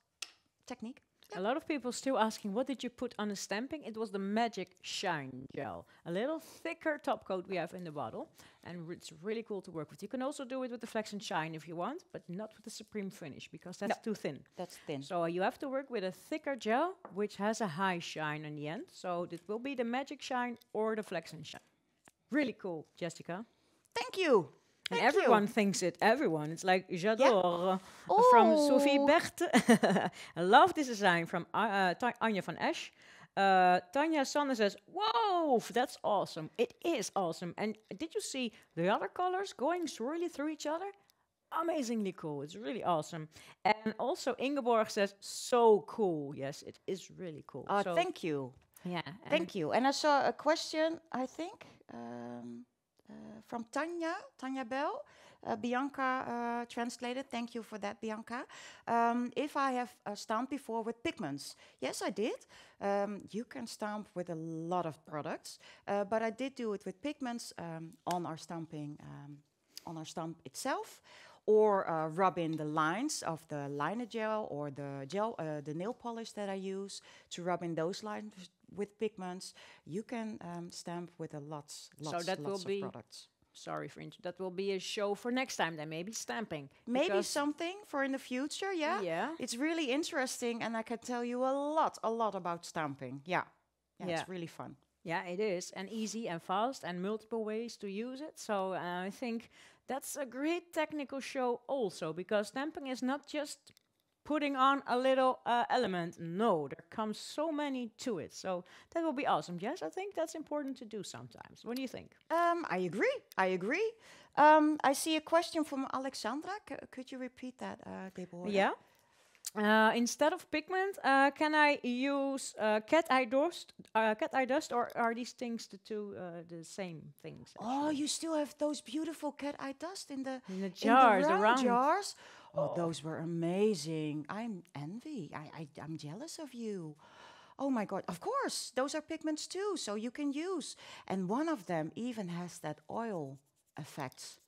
technique a lot of people still asking, what did you put on the stamping? It was the Magic Shine Gel, a little thicker top coat we have in the bottle, and it's really cool to work with. You can also do it with the Flex and Shine if you want, but not with the Supreme Finish because that's no, too thin. That's thin. So you have to work with a thicker gel which has a high shine in the end. So it will be the Magic Shine or the Flex and Shine. Really cool, Jessica. Thank you everyone you. thinks it. Everyone. It's like J'adore yeah. from Sophie oh. Berthe. I love this design from uh, uh Anya van Esch. Uh, Tanya Sonne says, "Whoa, that's awesome! It is awesome!" And did you see the other colors going really through each other? Amazingly cool! It's really awesome. And also Ingeborg says, "So cool! Yes, it is really cool." Uh, so thank you. Yeah, thank you. And I saw a question. I think. Um, Eh, from Tanya, Tanya Bell. Eh, Bianca eh, translated. Thank you for that, Bianca. Um, if I have stamped before with pigments, yes, I did. Um, you can stamp with a lot of products, but I did do it with pigments um, on our stamping um, on our stamp itself or uh, rub in the lines of the liner gel or the gel, uh, the nail polish that I use to rub in those lines with pigments. You can um, stamp with a lots, lots, so that lots will of be products. Sorry for that will be a show for next time. Then maybe stamping, maybe something for in the future. Yeah, yeah. It's really interesting, and I can tell you a lot, a lot about stamping. Yeah, yeah. yeah. it's really fun. Yeah, it is, and easy and fast, and multiple ways to use it. So uh, I think that's a great technical show also because stamping is not just putting on a little uh, element. No, there comes so many to it. So that will be awesome. Yes, I think that's important to do sometimes. What do you think? Um, I agree. I agree. Um, I see a question from Alexandra. C could you repeat that, uh, Deborah? Yeah. Uh, instead of pigment, uh, can I use uh, cat eye dust? Uh, cat eye dust, or are these things the two uh, the same things? Oh, actually? Oh, you still have those beautiful cat eye dust in the in the jars, in the, round jars. Oh, oh, those were amazing! I'm envy. I, I I'm jealous of you. Oh my god! Of course, those are pigments too, so you can use. And one of them even has that oil effect.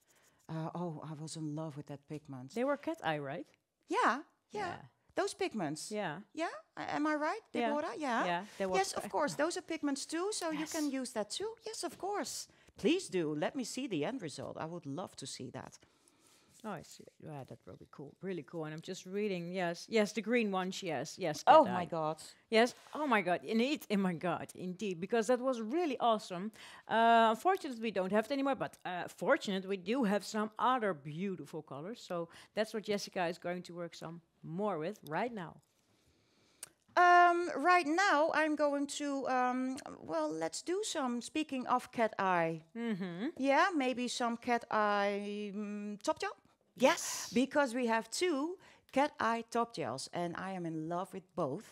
Uh, oh, I was in love with that pigment. They were cat eye, right? Yeah. Yeah. yeah. Those pigments. Yeah. Yeah. Am I right, Deborah? Yeah. Yeah. yeah yes, of course. Those are pigments too, so yes. you can use that too. Yes, of course. Please do. Let me see the end result. I would love to see that. Oh, I see. Yeah, that will be cool. Really cool. And I'm just reading. Yes, yes, the green ones. Yes, yes. Oh my God. Yes. Oh my God. Indeed. Oh my God. Indeed. Because that was really awesome. Uh, unfortunately, we don't have it anymore. But uh, fortunate, we do have some other beautiful colors. So that's what Jessica is going to work some more with right now? Um, right now, I'm going to, um, well, let's do some, speaking of cat eye. Mm -hmm. Yeah, maybe some cat eye mm, top gel. Yes. yes. Because we have two cat eye top gels, and I am in love with both.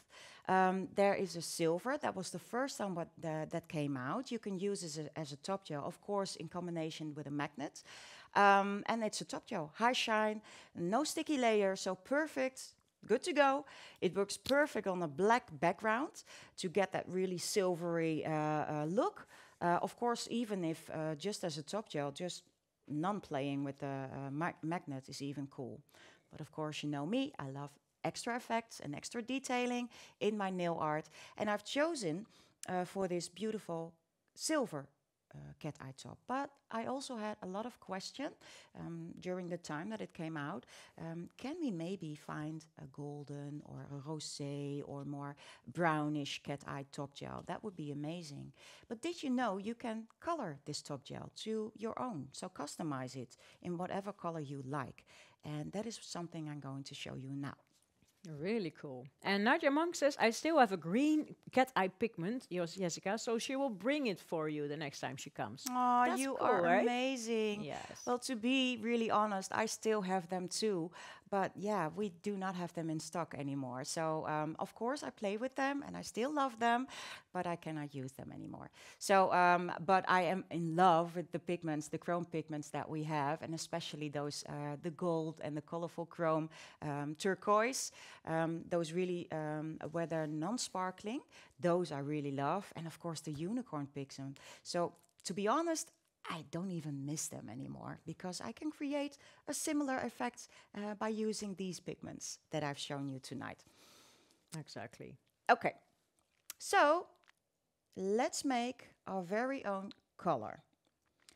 Um, there is a silver. That was the first one what the, that came out. You can use as a, as a top gel, of course, in combination with a magnet. Um, and it's a top gel, high shine, no sticky layer, so perfect good to go. It works perfect on a black background to get that really silvery uh, uh, look. Uh, of course, even if uh, just as a top gel, just non-playing with the uh, ma magnet is even cool. But of course, you know me, I love extra effects and extra detailing in my nail art. And I've chosen uh, for this beautiful silver uh, cat eye top. But I also had a lot of questions um, during the time that it came out. Um, can we maybe find a golden or a rosé or more brownish cat eye top gel? That would be amazing. But did you know you can color this top gel to your own? So customize it in whatever color you like. And that is something I'm going to show you now. Really cool. And Nadja Monk says, I still have a green cat eye pigment, Jessica, so she will bring it for you the next time she comes. Oh, you cool, are right? amazing. Yes. Well, to be really honest, I still have them too but yeah, we do not have them in stock anymore. So um, of course I play with them and I still love them, but I cannot use them anymore. So, um, but I am in love with the pigments, the chrome pigments that we have, and especially those, uh, the gold and the colorful chrome, um, turquoise, um, those really, um, where they're non-sparkling, those I really love, and of course the unicorn pigment. So to be honest, I don't even miss them anymore because I can create a similar effect uh, by using these pigments that I've shown you tonight. Exactly. Okay, so let's make our very own color.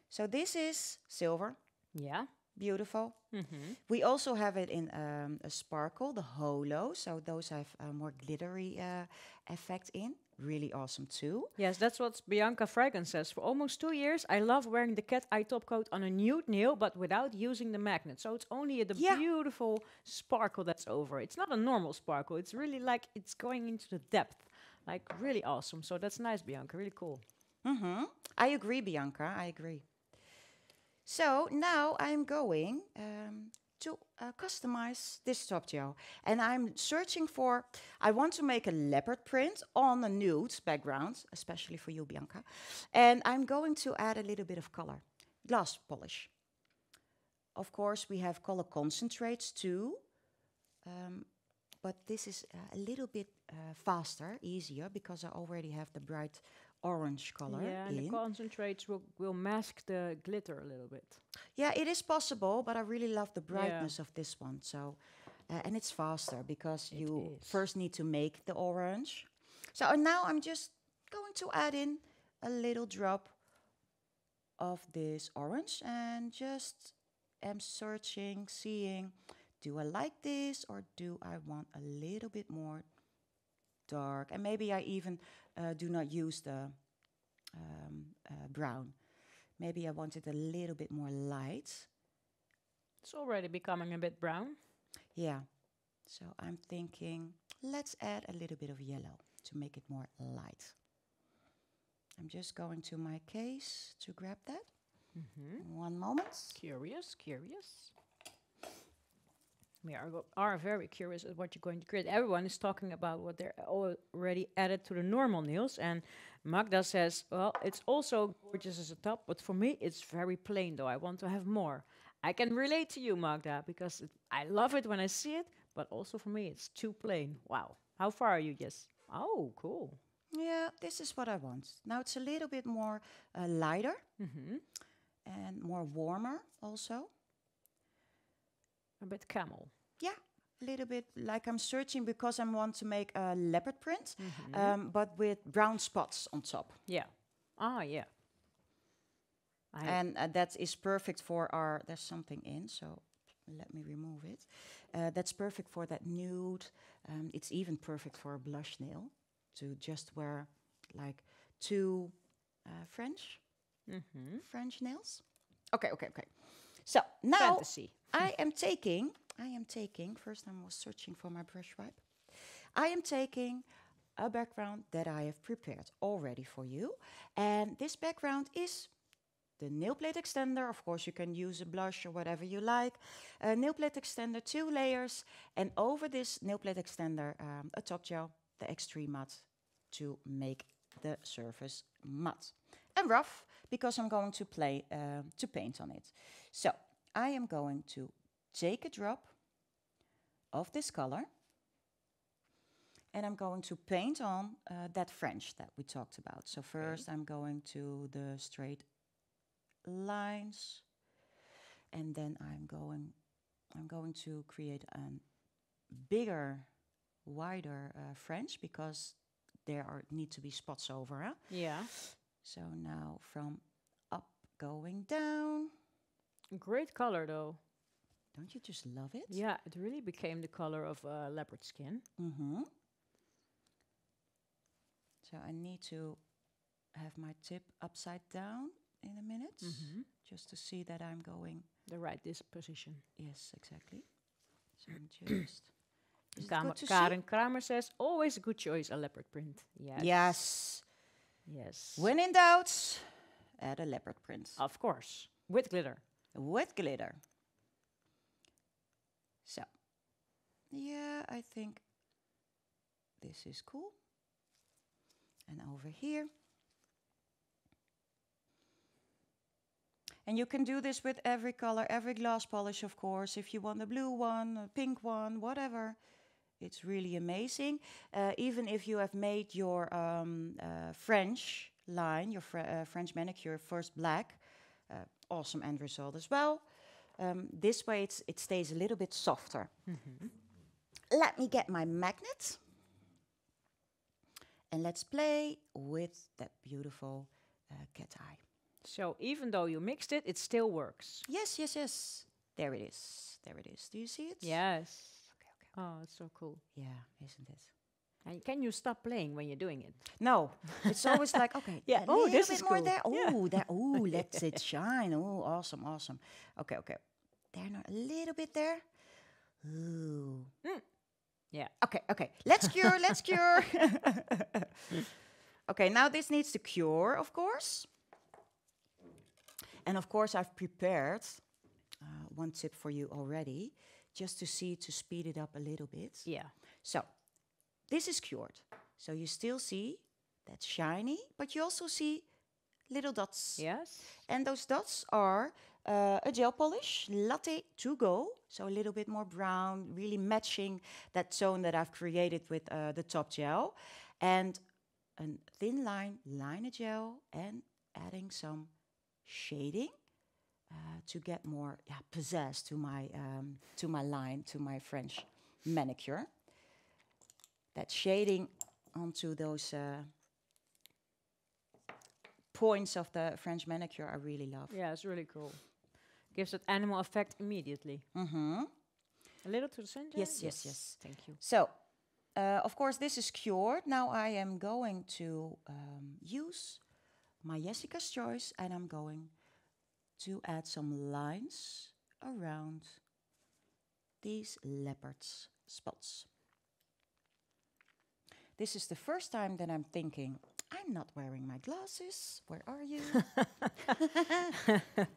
So this is silver. Yeah. Beautiful. Mm -hmm. We also have it in um, a sparkle, the holo. So those have a more glittery uh, effect in really awesome too. Yes, that's what Bianca Fragan says. For almost two years, I love wearing the cat eye top coat on a nude nail, but without using the magnet. So it's only the yeah. beautiful sparkle that's over. It's not a normal sparkle. It's really like it's going into the depth, like really awesome. So that's nice, Bianca. Really cool. Mm-hmm. I agree, Bianca. I agree. So now I'm going. Um, uh, customize this top gel. And I'm searching for, I want to make a leopard print on a nude background, especially for you, Bianca. And I'm going to add a little bit of color, glass polish. Of course, we have color concentrates too, um, but this is uh, a little bit uh, faster, easier, because I already have the bright orange color yeah, in. the concentrates will, will mask the glitter a little bit. Yeah, it is possible, but I really love the brightness yeah. of this one. So, uh, and it's faster because it you is. first need to make the orange. So now I'm just going to add in a little drop of this orange and just am searching, seeing, do I like this or do I want a little bit more dark? And maybe I even uh, do not use the um, uh, brown. Maybe I wanted a little bit more light. It's already becoming a bit brown. Yeah. So I'm thinking, let's add a little bit of yellow to make it more light. I'm just going to my case to grab that. Mm -hmm. One moment. Curious, curious me are, are very curious at what you're going to create. Everyone is talking about what they're already added to the normal nails. And Magda says, well, it's also gorgeous as a top, but for me, it's very plain, though. I want to have more. I can relate to you, Magda, because it, I love it when I see it, but also for me, it's too plain. Wow. How far are you, Jess? Oh, cool. Yeah, this is what I want. Now it's a little bit more uh, lighter mm -hmm. and more warmer also. A bit camel yeah a little bit like i'm searching because i want to make a leopard print mm -hmm. um, but with brown spots on top yeah ah yeah I and uh, that is perfect for our there's something in so let me remove it uh, that's perfect for that nude um, it's even perfect for a blush nail to just wear like two uh, french mm -hmm. french nails okay okay okay so now Fantasy. i am taking I am taking, first I was searching for my brush wipe. I am taking a background that I have prepared already for you. And this background is the nail plate extender. Of course, you can use a blush or whatever you like. A nail plate extender, two layers. And over this nail plate extender, um, a top gel, the extreme matte to make the surface matte. And rough, because I'm going to play uh, to paint on it. So I am going to take a drop of this color and I'm going to paint on uh, that French that we talked about. So first okay. I'm going to the straight lines and then I'm going I'm going to create a bigger wider uh, French because there are need to be spots over. Huh? Yeah. So now from up going down. Great color though. Don't you just love it? Yeah, it really became the color of uh, leopard skin. Mm-hmm. So I need to have my tip upside down in a minute, mm -hmm. just to see that I'm going the right disposition. Yes, exactly. So I'm just. Kam Karen see? Kramer says, always a good choice, a leopard print. Yes. Yes. Yes. When in doubt, add a leopard print. Of course. With glitter. With glitter. So, yeah, I think this is cool. And over here. And you can do this with every color, every glass polish, of course, if you want a blue one, a pink one, whatever. It's really amazing. Uh, even if you have made your um, uh, French line, your fr uh, French manicure first black, uh, awesome end result as well. Um, this way it stays a little bit softer. Mm -hmm. Let me get my magnet. And let's play with that beautiful uh, cat eye. So even though you mixed it, it still works. Yes, yes, yes. There it is. There it is. Do you see it? Yes. Okay, okay. Oh, it's so cool. Yeah, isn't it? And can you stop playing when you're doing it? No, it's always like okay, yeah. oh, this is cool. There. Oh, yeah. that. Oh, let's it shine. Oh, awesome, awesome. Okay, okay. There, not a little bit there. Ooh. Mm. Yeah. Okay. Okay. Let's cure. let's cure. okay. Now this needs to cure, of course. And of course, I've prepared uh, one tip for you already, just to see to speed it up a little bit. Yeah. So this is cured. So you still see that's shiny, but you also see little dots. Yes. And those dots are uh, a gel polish, Latte to Go. So a little bit more brown, really matching that tone that I've created with uh, the top gel. And a thin line, liner gel, and adding some shading. Uh, to get more yeah, possessed to my um, to my line to my French manicure that shading onto those uh, points of the French manicure I really love. Yeah, it's really cool. Gives that animal effect immediately. Mm -hmm. A little to the center? Yes, yes, yes, yes. Thank you. So, uh, of course, this is cured. Now I am going to um, use my Jessica's Choice and I'm going to add some lines around these leopard's spots. This is the first time that I'm thinking, I'm not wearing my glasses. Where are you?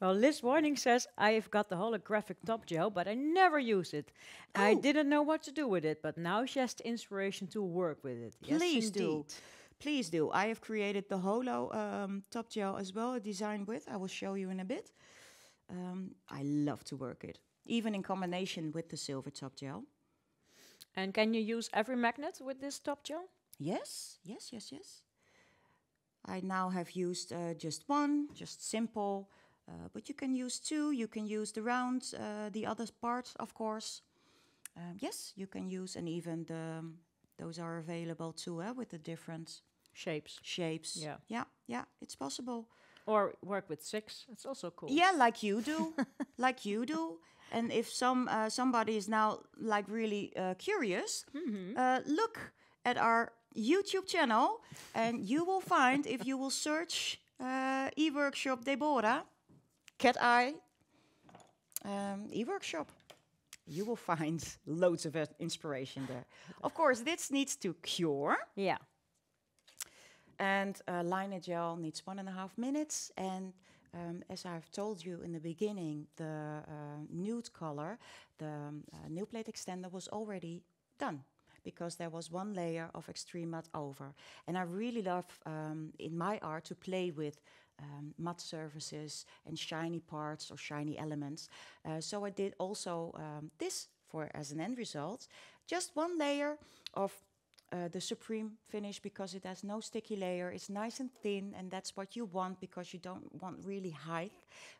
well, Liz Warning says, I've got the holographic top gel, but I never use it. Oh. I didn't know what to do with it, but now she has the inspiration to work with it. Please yes, do. Please do. I have created the holo um, top gel as well, a design with. I will show you in a bit. Um, I love to work it, even in combination with the silver top gel. And can you use every magnet with this top gel? Yes, yes, yes, yes. I now have used uh, just one, just simple, uh, but you can use two, you can use the round, uh, the other part, of course. Um, yes, you can use, and even the, um, those are available too, eh, with the different shapes. Shapes. Yeah. Yeah, yeah, it's possible. Or work with six. It's also cool. Yeah, like you do. like you do. And if some uh, somebody is now like really uh, curious, mm-hmm. uh, look at our YouTube channel, and you will find if you will search uh, e-workshop Deborah, cat eye, um, e-workshop. You will find loads of inspiration there. Of course, this needs to cure. Yeah. And uh, liner gel needs one and a half minutes, and um, as I've told you in the beginning, the uh, nude color, the um, uh, new plate extender was already done because there was one layer of extreme mud over. And I really love um, in my art to play with um, surfaces and shiny parts or shiny elements. Uh, so I did also um, this for as an end result, just one layer of uh, the supreme finish because it has no sticky layer it's nice and thin and that's what you want because you don't want really height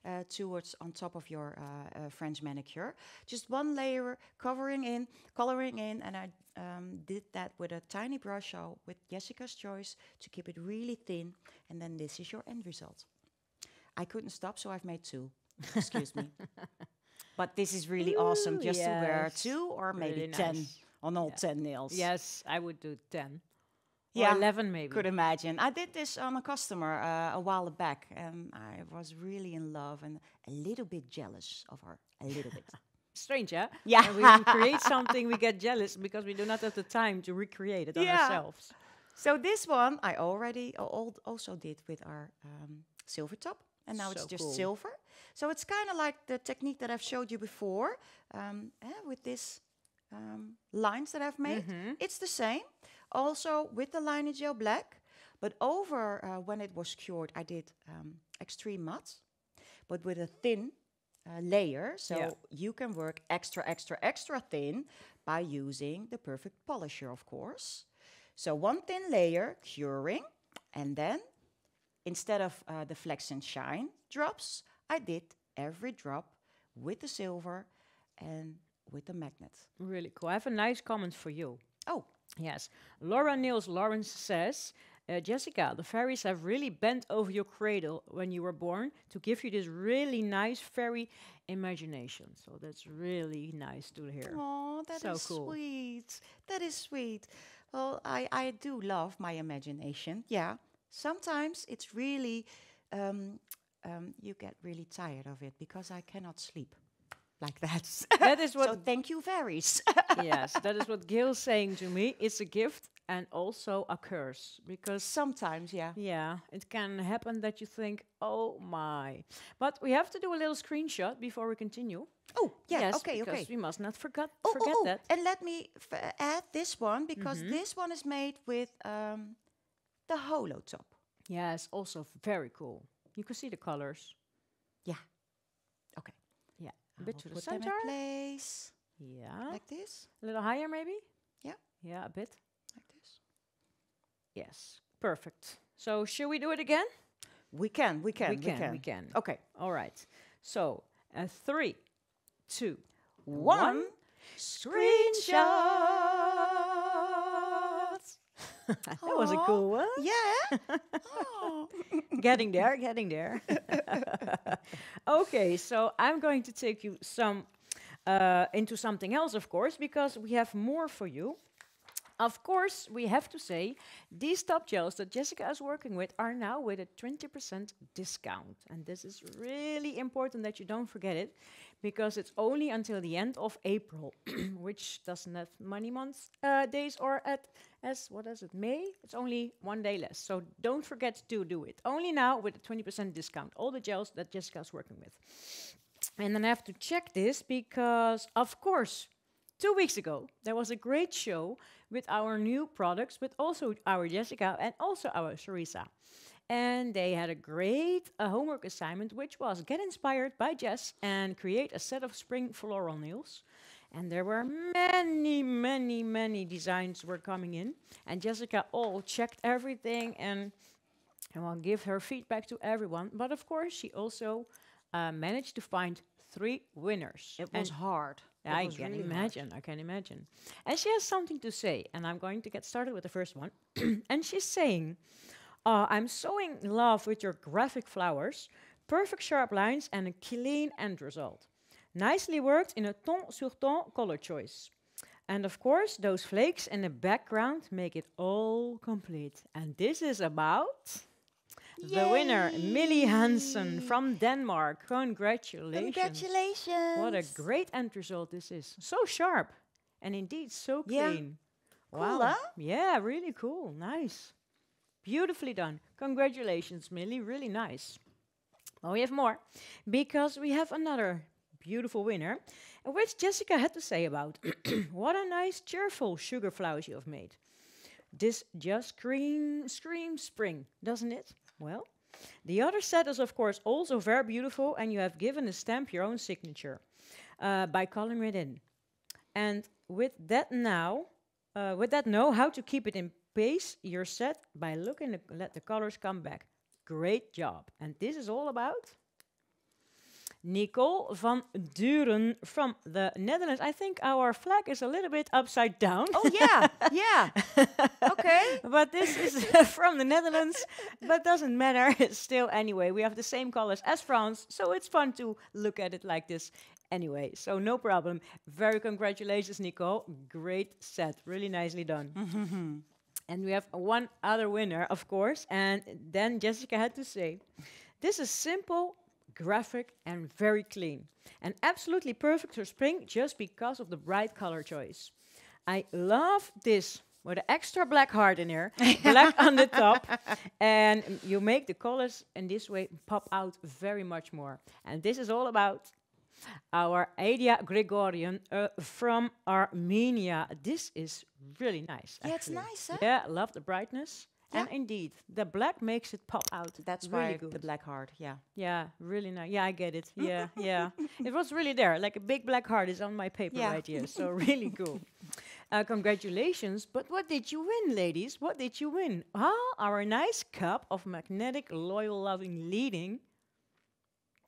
uh, towards on top of your uh, uh, french manicure just one layer covering in coloring in and i um, did that with a tiny brush out with jessica's choice to keep it really thin and then this is your end result i couldn't stop so i've made two excuse me but this is really Ooh, awesome just yes. to wear two or maybe really nice. ten on all yeah. 10 nails. Yes, I would do 10. Yeah, or 11 maybe. Could imagine. I did this on a customer uh, a while back and I was really in love and a little bit jealous of her. A little bit. Strange, yeah? Yeah. When we create something, we get jealous because we do not have the time to recreate it on yeah. ourselves. So this one I already also did with our um, silver top and now so it's just cool. silver. So it's kind of like the technique that I've showed you before um, eh, with this um, lines that I've made. Mm-hmm. It's the same. Also with the liner gel black, but over uh, when it was cured, I did um, extreme matte, but with a thin uh, layer. So yeah. you can work extra, extra, extra thin by using the perfect polisher, of course. So one thin layer, curing, and then instead of uh, the flex and shine drops, I did every drop with the silver and with the magnet. Really cool. I have a nice comment for you. Oh. Yes. Laura Niels Lawrence says, uh, Jessica, the fairies have really bent over your cradle when you were born to give you this really nice fairy imagination. So that's really nice to hear. Oh, that so is cool. sweet. That is sweet. Well, I, I do love my imagination. Yeah. Sometimes it's really, um, um, you get really tired of it because I cannot sleep like that. That is what. so thank you varies. yes, that is what Gil's saying to me. It's a gift and also a curse because sometimes, yeah, yeah, it can happen that you think, oh my. But we have to do a little screenshot before we continue. Oh yeah, yes, okay, okay. We must not forget oh, oh, forget oh, oh. that. And let me add this one because mm -hmm. this one is made with um, the holotop. Yes, also very cool. You can see the colors. A bit to the center. place. Yeah. Like this. A little higher, maybe. Yeah. Yeah, a bit. Like this. Yes. Perfect. So should we do it again? We can. We can. We can. We can. We can. Okay. All right. So uh, three, two, one. one. Screenshot. that Aww. was a cool one. Yeah. getting there, getting there. okay, so I'm going to take you some uh, into something else, of course, because we have more for you. Of course, we have to say these top gels that Jessica is working with are now with a 20% discount. And this is really important that you don't forget it because it's only until the end of April, which doesn't have many months uh, days or at as what is it May? It's only one day less. So don't forget to do it. Only now with a 20% discount. All the gels that Jessica's working with. And then I have to check this because of course two weeks ago, there was a great show with our new products, but also our Jessica and also our Sarisa. And they had a great uh, homework assignment, which was get inspired by Jess and create a set of spring floral nails. And there were many, many, many designs were coming in. And Jessica all checked everything and, and will give her feedback to everyone. But of course, she also uh, managed to find three winners. It and was hard. I was can really imagine. Hard. I can imagine. And she has something to say. And I'm going to get started with the first one. and she's saying, uh, I'm so in love with your graphic flowers, perfect sharp lines and a clean end result. Nicely worked in a ton sur ton color choice. And of course, those flakes in the background make it all complete. And this is about Yay. the winner, Millie Hansen from Denmark. Congratulations. Congratulations. What a great end result this is. So sharp and indeed so yeah. clean. Cool, wow. Huh? Yeah, really cool. Nice. Beautifully done. Congratulations, Millie. Really nice. Well, oh, we have more because we have another beautiful winner, which Jessica had to say about. what a nice, cheerful sugar flowers you have made. This just scream, screams spring, doesn't it? Well, the other set is, of course, also very beautiful, and you have given a stamp your own signature uh, by coloring it in. And with that now, uh, with that know how to keep it in pace your set by looking at, let the colors come back. Great job. And this is all about Nicole van Duren from the Netherlands. I think our flag is a little bit upside down. Oh yeah, yeah. okay. But this is from the Netherlands, but doesn't matter. It's still anyway. We have the same colors as France, so it's fun to look at it like this. Anyway, so no problem. Very congratulations, Nicole. Great set. Really nicely done. Mm-hmm. And we have one other winner, of course. And then Jessica had to say, This is simple, graphic, and very clean. And absolutely perfect for spring just because of the bright color choice. I love this with an extra black heart in here, black on the top, and you make the colors in this way pop out very much more. And this is all about our Adia Gregorian uh, from Armenia. This is really nice. Yeah, actually. it's nice, huh? Yeah, love the brightness. Yeah. And indeed, the black makes it pop out. That's really why good. the black heart, yeah. Yeah, really nice. Yeah, I get it. Yeah, yeah. It was really there. Like a big black heart is on my paper yeah. right here. So really cool. Uh, congratulations. But what did you win, ladies? What did you win? Ah, our nice cup of magnetic, loyal, loving leading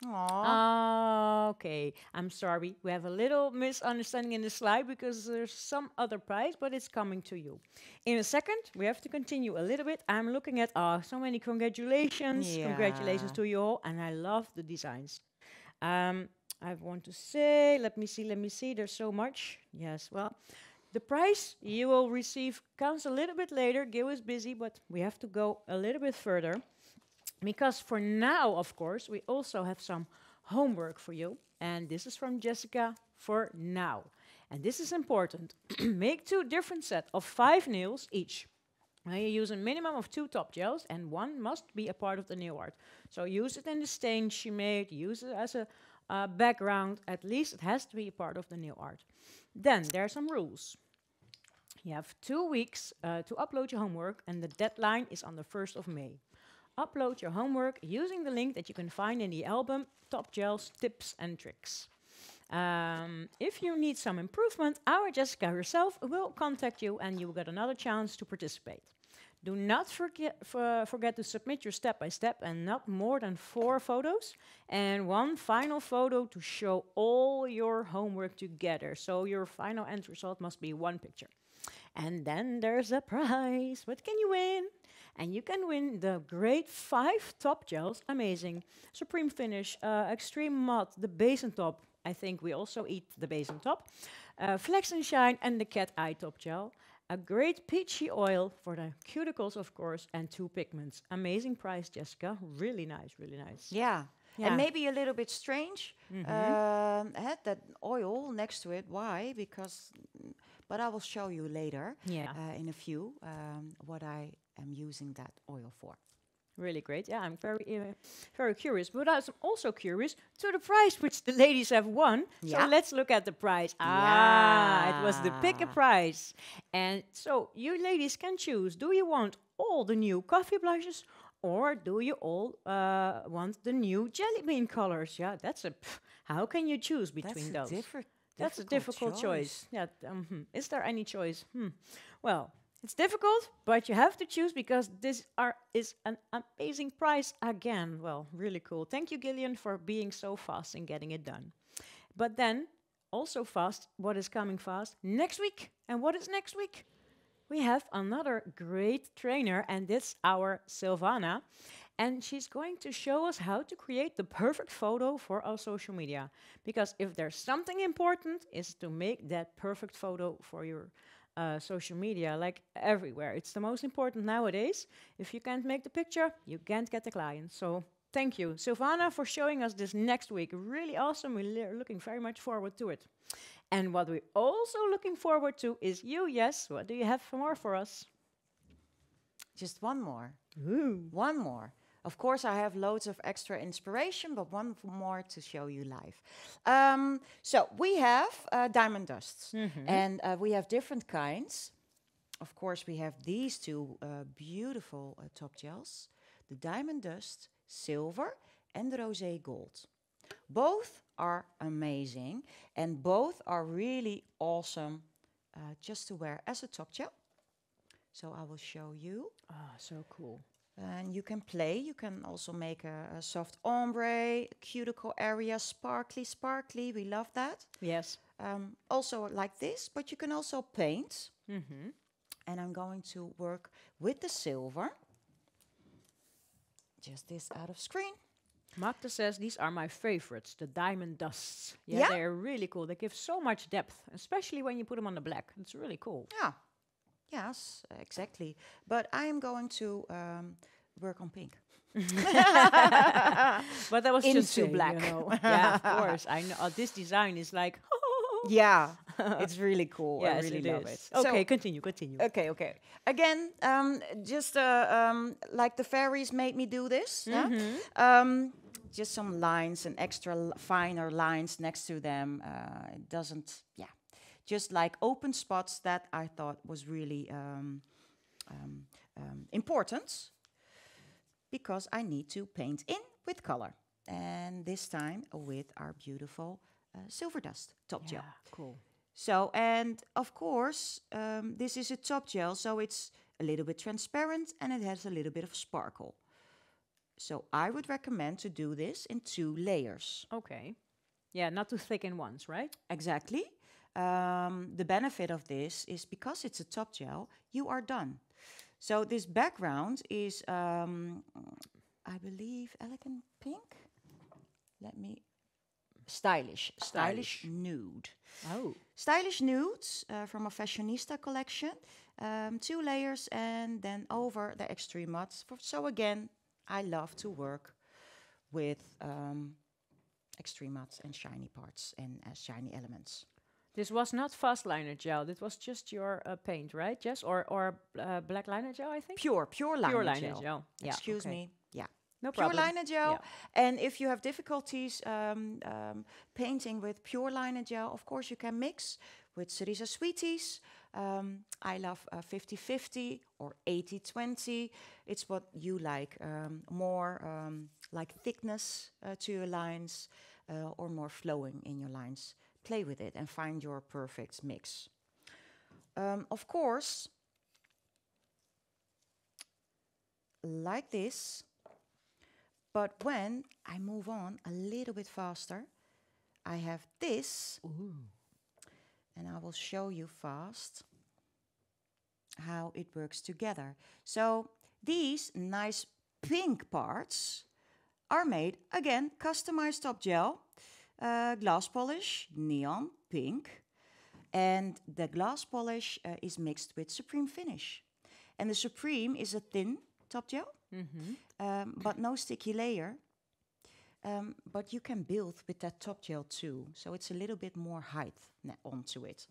Aww. Ah, okay, I'm sorry. We have a little misunderstanding in the slide because there's some other prize, but it's coming to you. In a second, we have to continue a little bit. I'm looking at, ah, so many congratulations. Yeah. Congratulations to you all. And I love the designs. Um, I want to say, let me see, let me see. There's so much. Yes, well, the prize you will receive comes a little bit later. Gil is busy, but we have to go a little bit further because for now, of course, we also have some homework for you. And this is from Jessica for now. And this is important. Make two different sets of five nails each. Now you use a minimum of two top gels and one must be a part of the nail art. So use it in the stain she made, use it as a uh, background. At least it has to be a part of the nail art. Then there are some rules. You have two weeks uh, to upload your homework and the deadline is on the 1st of May upload your homework using the link that you can find in the album Top Gels Tips and Tricks. Um, if you need some improvement, our Jessica herself will contact you and you will get another chance to participate. Do not forget, forget to submit your step-by-step -step and not more than four photos and one final photo to show all your homework together. So your final end result must be one picture. And then there's a prize. What can you win? And you can win the great five top gels. Amazing. Supreme Finish, uh, Extreme Mud, the Basin Top. I think we also eat the Basin Top. Uh, Flex and Shine and the Cat Eye Top Gel. A great peachy oil for the cuticles, of course, and two pigments. Amazing price, Jessica. Really nice, really nice. Yeah. yeah. And maybe a little bit strange. Mm -hmm. Um, had eh, that oil next to it. Why? Because, but I will show you later yeah. Uh, in a few um, what I am using that oil for. Really great. Yeah, I'm very uh, very curious, but I'm also curious to the prize which the ladies have won. Yeah. So let's look at the prize. Ah, yeah. it was the pick a prize. And so you ladies can choose. Do you want all the new coffee blushes or do you all uh, want the new jelly bean colors? Yeah, that's a. how can you choose between that's those? A diffi- that's a difficult choice. choice. Yeah. Um, hmm. Is there any choice? Hmm. Well, it's difficult, but you have to choose because this are, is an amazing prize again. Well, really cool. Thank you, Gillian, for being so fast in getting it done. But then, also fast, what is coming fast? Next week. And what is next week? We have another great trainer, and it's our Silvana. And she's going to show us how to create the perfect photo for our social media. Because if there's something important, is to make that perfect photo for your uh, social media, like everywhere. It's the most important nowadays. If you can't make the picture, you can't get the client. So thank you, Silvana, for showing us this next week. Really awesome. We're looking very much forward to it. And what we're also looking forward to is you, yes. What do you have more for us? Just one more. Ooh. One more. Of course, I have loads of extra inspiration, but one more to show you live. Um, so we have uh, diamond dusts, mm -hmm. and uh, we have different kinds. Of course, we have these two uh, beautiful uh, top gels: the diamond dust silver and rosé gold. Both are amazing, and both are really awesome uh, just to wear as a top gel. So I will show you. Ah, so cool. And you can play. You can also make a, a soft ombre, cuticle area, sparkly, sparkly. We love that. Yes. Um, also like this, but you can also paint. Mm -hmm. And I'm going to work with the silver. Just this out of screen. Magda says, these are my favorites, the diamond dusts. Yeah, yeah, they're really cool. They give so much depth, especially when you put them on the black. It's really cool. Yeah, Yes, exactly. But I am going to um, work on pink. but that was Insane, just too black. You know. yeah, of course. I know uh, this design is like. yeah, it's really cool. Yes, I really it love is. it. Okay, so continue, continue. Okay, okay. Again, um, just uh, um, like the fairies made me do this. Mm -hmm. yeah? um, just some lines and extra finer lines next to them. Uh, it doesn't, yeah, just like open spots that I thought was really um, um, um, important because I need to paint in with color. And this time with our beautiful uh, silver dust top yeah, gel. Cool. So, and of course, um, this is a top gel, so it's a little bit transparent and it has a little bit of sparkle. So I would recommend to do this in two layers. Okay. Yeah, not too thick in once, right? Exactly um, the benefit of this is because it's a top gel, you are done. So this background is, um, I believe, elegant pink. Let me stylish, stylish, stylish nude. Oh, stylish nudes uh, from a fashionista collection. Um, two layers and then over the extreme mats. So again, I love to work with um, extreme mats and shiny parts and uh, shiny elements. This was not fast liner gel. This was just your uh, paint, right? Yes, or or uh, black liner gel, I think. Pure, pure liner, pure liner gel. gel. Yeah. Excuse okay. me. Yeah. No pure problem. liner gel. Yeah. And if you have difficulties um, um, painting with pure liner gel, of course you can mix with Cerisa Sweeties. Um, I love 50-50 uh, or 80-20. It's what you like. Um, more um, like thickness uh, to your lines uh, or more flowing in your lines play with it and find your perfect mix. Um, of course, like this, but when I move on a little bit faster, I have this, Ooh. and I will show you fast how it works together. So these nice pink parts are made, again, customized top gel uh, glass polish, neon pink, and the glass polish uh, is mixed with supreme finish. And the supreme is a thin top gel, mm-hmm. um, but no sticky layer. Um, but you can build with that top gel too, so it's a little bit more height onto it.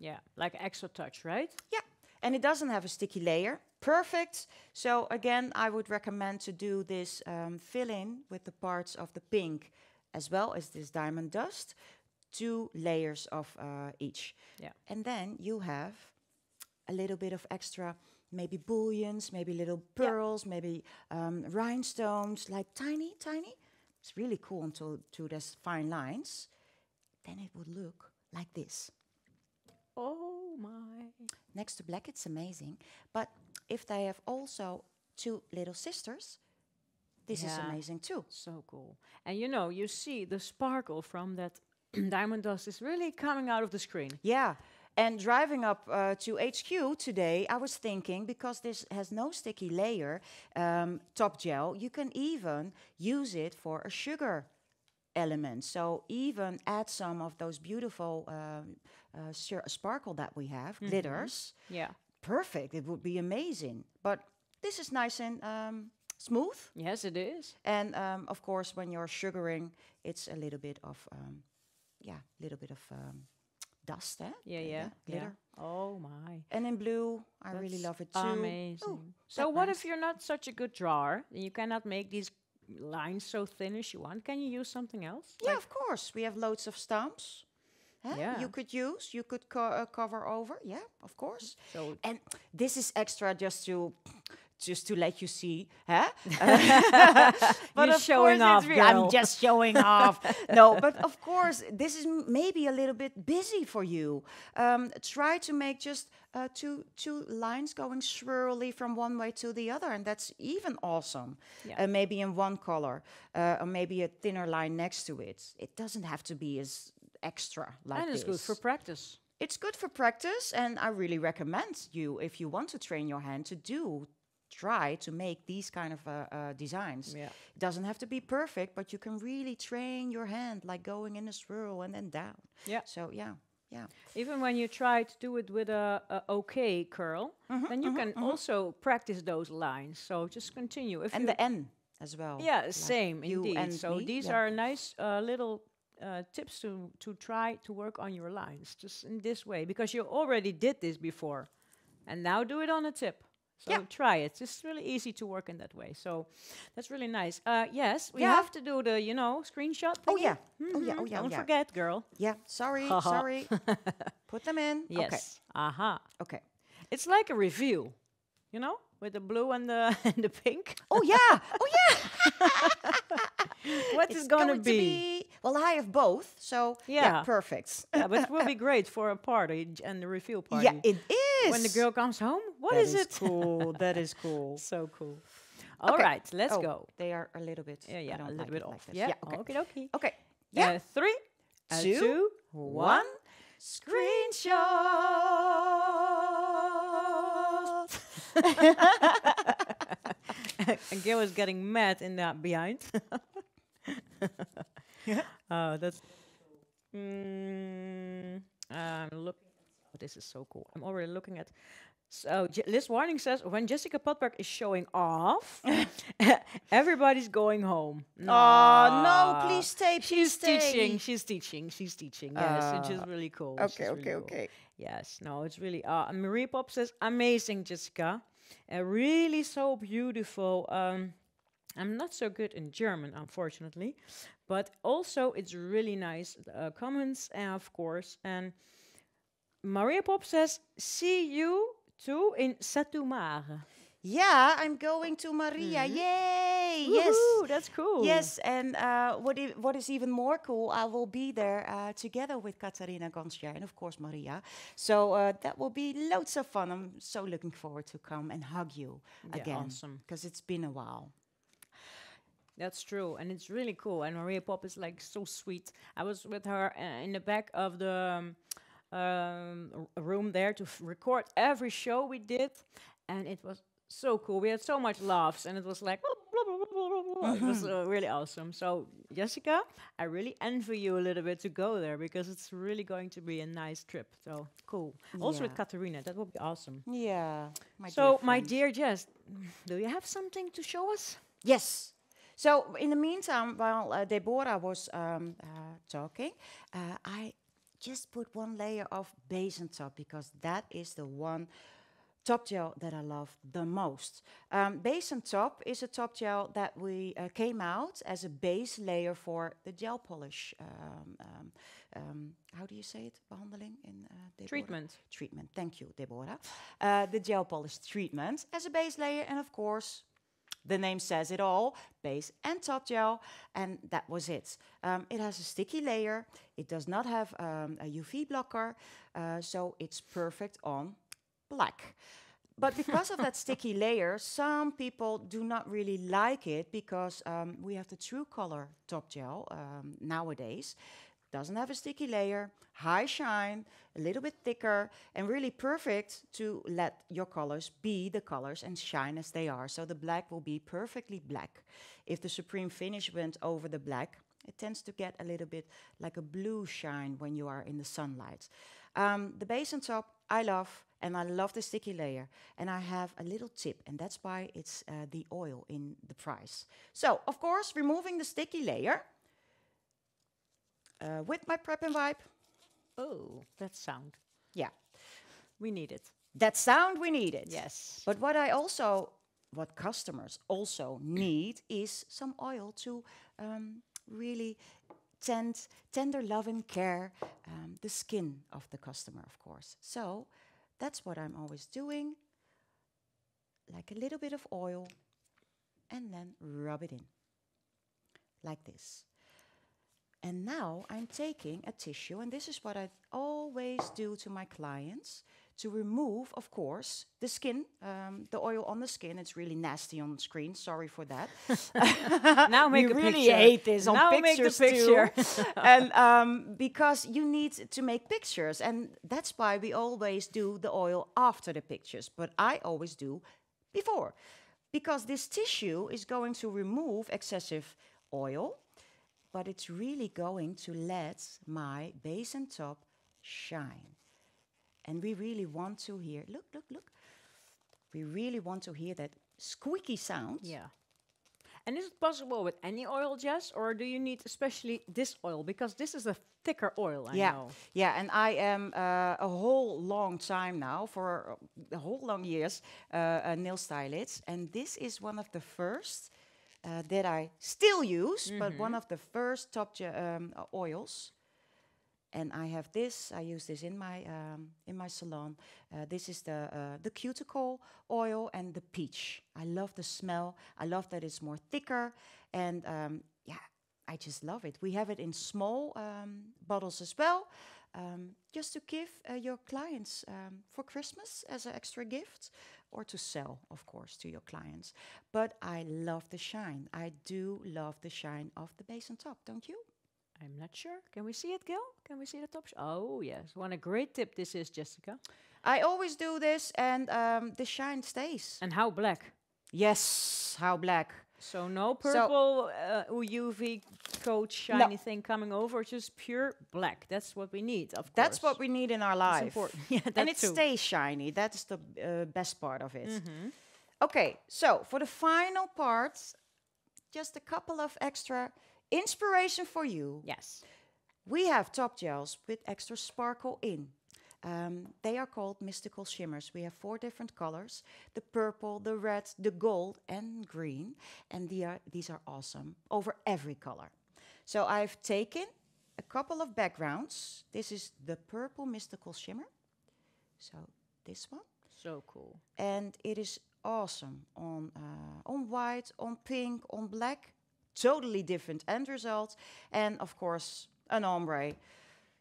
Yeah, like extra touch, right? Yeah, and it doesn't have a sticky layer. Perfect. So again, I would recommend to do this um, fill in with the parts of the pink as well as this diamond dust, two layers of uh, each. Yeah. And then you have a little bit of extra, maybe bullions, maybe little pearls, yeah. maybe um, rhinestones, like tiny, tiny. It's really cool until to those fine lines. Then it would look like this. Oh my. Next to black, it's amazing. But if they have also two little sisters, this yeah. is amazing too. So cool. And you know, you see the sparkle from that diamond dust is really coming out of the screen. Yeah. And driving up uh, to HQ today, I was thinking because this has no sticky layer, um, top gel, you can even use it for a sugar element. So even add some of those beautiful um, uh, sparkle that we have, mm -hmm. glitters. Yeah. Perfect. It would be amazing. But this is nice and um, smooth. Yes, it is. And um, of course, when you're sugaring, it's a little bit of, um, yeah, a little bit of um, dust, eh? Yeah, yeah, yeah glitter. Yeah. Oh my! And in blue, I That's really love it too. Amazing. Ooh, so, what nice. if you're not such a good drawer? You cannot make these lines so thin as you want. Can you use something else? Yeah, like of course. We have loads of stamps. Huh? Eh? Yeah. You could use, you could co uh, cover over. Yeah, of course. So and this is extra just to just to let you see, huh? but You're showing off, girl. I'm just showing off. no, but of course, this is maybe a little bit busy for you. Um, try to make just uh, two two lines going swirly from one way to the other, and that's even awesome. Yeah. Uh, maybe in one color, uh, or maybe a thinner line next to it. It doesn't have to be as extra like and it's this. good for practice it's good for practice and i really recommend you if you want to train your hand to do try to make these kind of uh, uh, designs. Yeah. It doesn't have to be perfect, but you can really train your hand, like going in a swirl and then down. Yeah. So yeah. Yeah. Even when you try to do it with a, a okay curl, mm -hmm, then you mm -hmm, can mm -hmm. also practice those lines. So just continue. If and the N as well. Yeah, like same indeed. so me? these yeah. are nice uh, little uh, tips to to try to work on your lines just in this way because you already did this before, and now do it on a tip. So yeah. try it. It's really easy to work in that way. So that's really nice. Uh, yes, we yeah. have to do the you know screenshot. Oh, Thing. Oh yeah. Mm-hmm. Oh yeah. Oh yeah. Don't yeah. forget, girl. Yeah. Sorry. sorry. Put them in. Yes. Okay. Aha. Uh-huh. Okay. It's like a review, you know, with the blue and the and the pink. Oh yeah. Oh yeah. What is it's gonna going be? to be? Well, I have both, so yeah, yeah perfect. yeah, but it will be great for a party and a review party. Yeah, it is this? When the girl comes home? What that is, is it? Cool. that is cool. So cool. All okay. right, let's oh, go. They are a little bit. Yeah, yeah, a little like bit off. Like yeah. yeah. Okay. Okay. Okay. Uh, yeah. Uh, Screenshot. and Gil is getting mad in the behind. yeah. Oh, that's. Mm, I'm um, looking this is so cool. I'm already looking at so oh, J Liz Warning says, when Jessica Potberg is showing off, everybody's going home. No. Oh no! Please stay. Please she's stay. teaching. She's teaching. She's teaching. Uh, yes, which is ah, really cool. Okay, okay, really okay. Yes, no, it's really. Uh, Marie Pop says, amazing, Jessica. Uh, really so beautiful. Um, I'm not so good in German, unfortunately, but also it's really nice uh, comments, uh, of course, and. Maria Pop says, see you too in Satumare. Yeah, I'm going to Maria. Mm -hmm. Yay! yes, that's cool. Yes, and uh, what what is even more cool, I will be there uh, together with Katarina Gonsjar and of course Maria. So uh, that will be loads of fun. I'm so looking forward to come and hug you yeah, again. Awesome, because it's been a while. That's true, and it's really cool. And Maria Pop is like so sweet. I was with her uh, in the back of the. Um, um, room there to record every show we did, and it was so cool. We had so much laughs, and it was like it was uh-huh. uh, really awesome. So Jessica, I really envy you a little bit to go there because it's really going to be a nice trip. So cool. Yeah. Also with Katerina, that would be awesome. Yeah. My so dear my dear Jess, do you have something to show us? Yes. So in the meantime, while uh, Deborah was um, uh, talking, uh, I just put one layer of base on top because that is the one top gel that I love the most. Um, base on top is a top gel that we uh, came out as a base layer for the gel polish. Um, um, um how do you say it? Behandeling in uh, treatment. Treatment. Thank you, Deborah. Uh, the gel polish treatment as a base layer, and of course the name says it all, base and top gel, and that was it. Um, it has a sticky layer, it does not have um, a UV blocker, uh, so it's perfect on black. But because of that sticky layer, some people do not really like it because um, we have the true color top gel um, nowadays doesn't have a sticky layer, high shine, a little bit thicker, and really perfect to let your colors be the colors and shine as they are. So the black will be perfectly black. If the Supreme finish went over the black, it tends to get a little bit like a blue shine when you are in the sunlight. Um, the base and top, I love, and I love the sticky layer. And I have a little tip, and that's why it's uh, the oil in the price. So, of course, removing the sticky layer, uh, with my prep and vibe, Oh, that sound. Yeah. We need it. That sound we need it. Yes. But what I also, what customers also need is some oil to um, really tend, tender love and care um, the skin of the customer, of course. So that's what I'm always doing. Like a little bit of oil and then rub it in. Like this. And now I'm taking a tissue, and this is what I always do to my clients to remove, of course, the skin, um, the oil on the skin. It's really nasty on screen. Sorry for that. now make we a really hate this now pictures make the picture. too. and um, because you need to make pictures, and that's why we always do the oil after the pictures, but I always do before, because this tissue is going to remove excessive oil but it's really going to let my base and top shine. And we really want to hear, look, look, look. We really want to hear that squeaky sound. Yeah. And is it possible with any oil, Jess, or do you need especially this oil? Because this is a thicker oil, I yeah. know. Yeah, and I am uh, a whole long time now, for uh, a whole long years, uh, a uh, nail stylist. And this is one of the first uh, that I still use, mm-hmm. but one mm-hmm. of the first top ge- um, uh, oils. And I have this. I use this in my um, in my salon. Uh, this is the uh, the cuticle oil and the peach. I love the smell. I love that it's more thicker, and um, yeah, I just love it. We have it in small um, bottles as well, um, just to give uh, your clients um, for Christmas as an extra gift or to sell, of course, to your clients. But I love the shine. I do love the shine of the base and top, don't you? I'm not sure. Can we see it, Gil? Can we see the top? oh, yes. What a great tip this is, Jessica. I always do this, and um, the shine stays. And how black? Yes, how black. So no purple so uh, UV coat shiny no. thing coming over, just pure black. That's what we need, of That's what we need in our life. yeah, and it too. stays shiny. That's the uh, best part of it. Mm -hmm. Okay, so for the final part, just a couple of extra inspiration for you. Yes. We have top gels with extra sparkle in. Um, they are called mystical shimmers. We have four different colors the purple, the red, the gold, and green. And the uh, these are awesome over every color. So I've taken a couple of backgrounds. This is the purple mystical shimmer. So this one. So cool. And it is awesome on uh, on white, on pink, on black. Totally different end result. And of course, an ombre.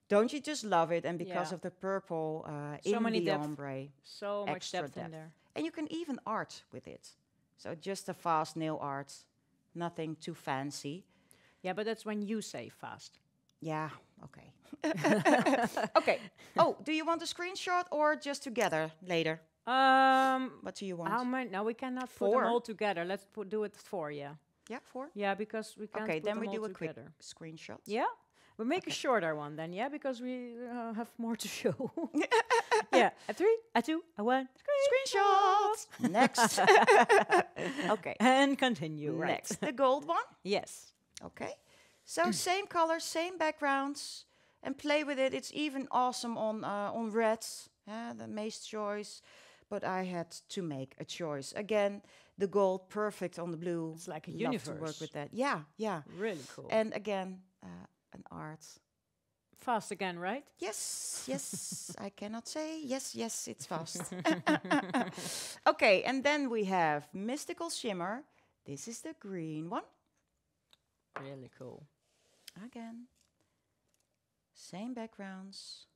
Don't you just love it? And because yeah. of the purple uh, so in many the depth. ombre, so much depth, depth, in there. And you can even art with it. So just a fast nail art, nothing too fancy. Yeah, but that's when you say fast. Yeah. Okay. okay. Oh, do you want a screenshot or just together later? Um, what do you want? How many? No, we cannot four. put them all together. Let's do it four. Yeah. Yeah, four. Yeah, because we can't. Okay, then we do a quick screenshot. Yeah. We'll make okay. a shorter one then, yeah, because we uh, have more to show. yeah, a three, a two, a one. Screenshots. Screenshots. Next. okay. And continue. Right. Next, the gold one. Yes. Okay. So same colors, same backgrounds, and play with it. It's even awesome on uh, on reds. Yeah, the maze choice. But I had to make a choice again the gold perfect on the blue. It's like a Love universe. To work with that, yeah, yeah. Really cool. And again, uh, art. Fast again, right? Yes, yes. I cannot say yes, yes. It's fast. okay, and then we have mystical shimmer. This is the green one. Really cool. Again, same backgrounds.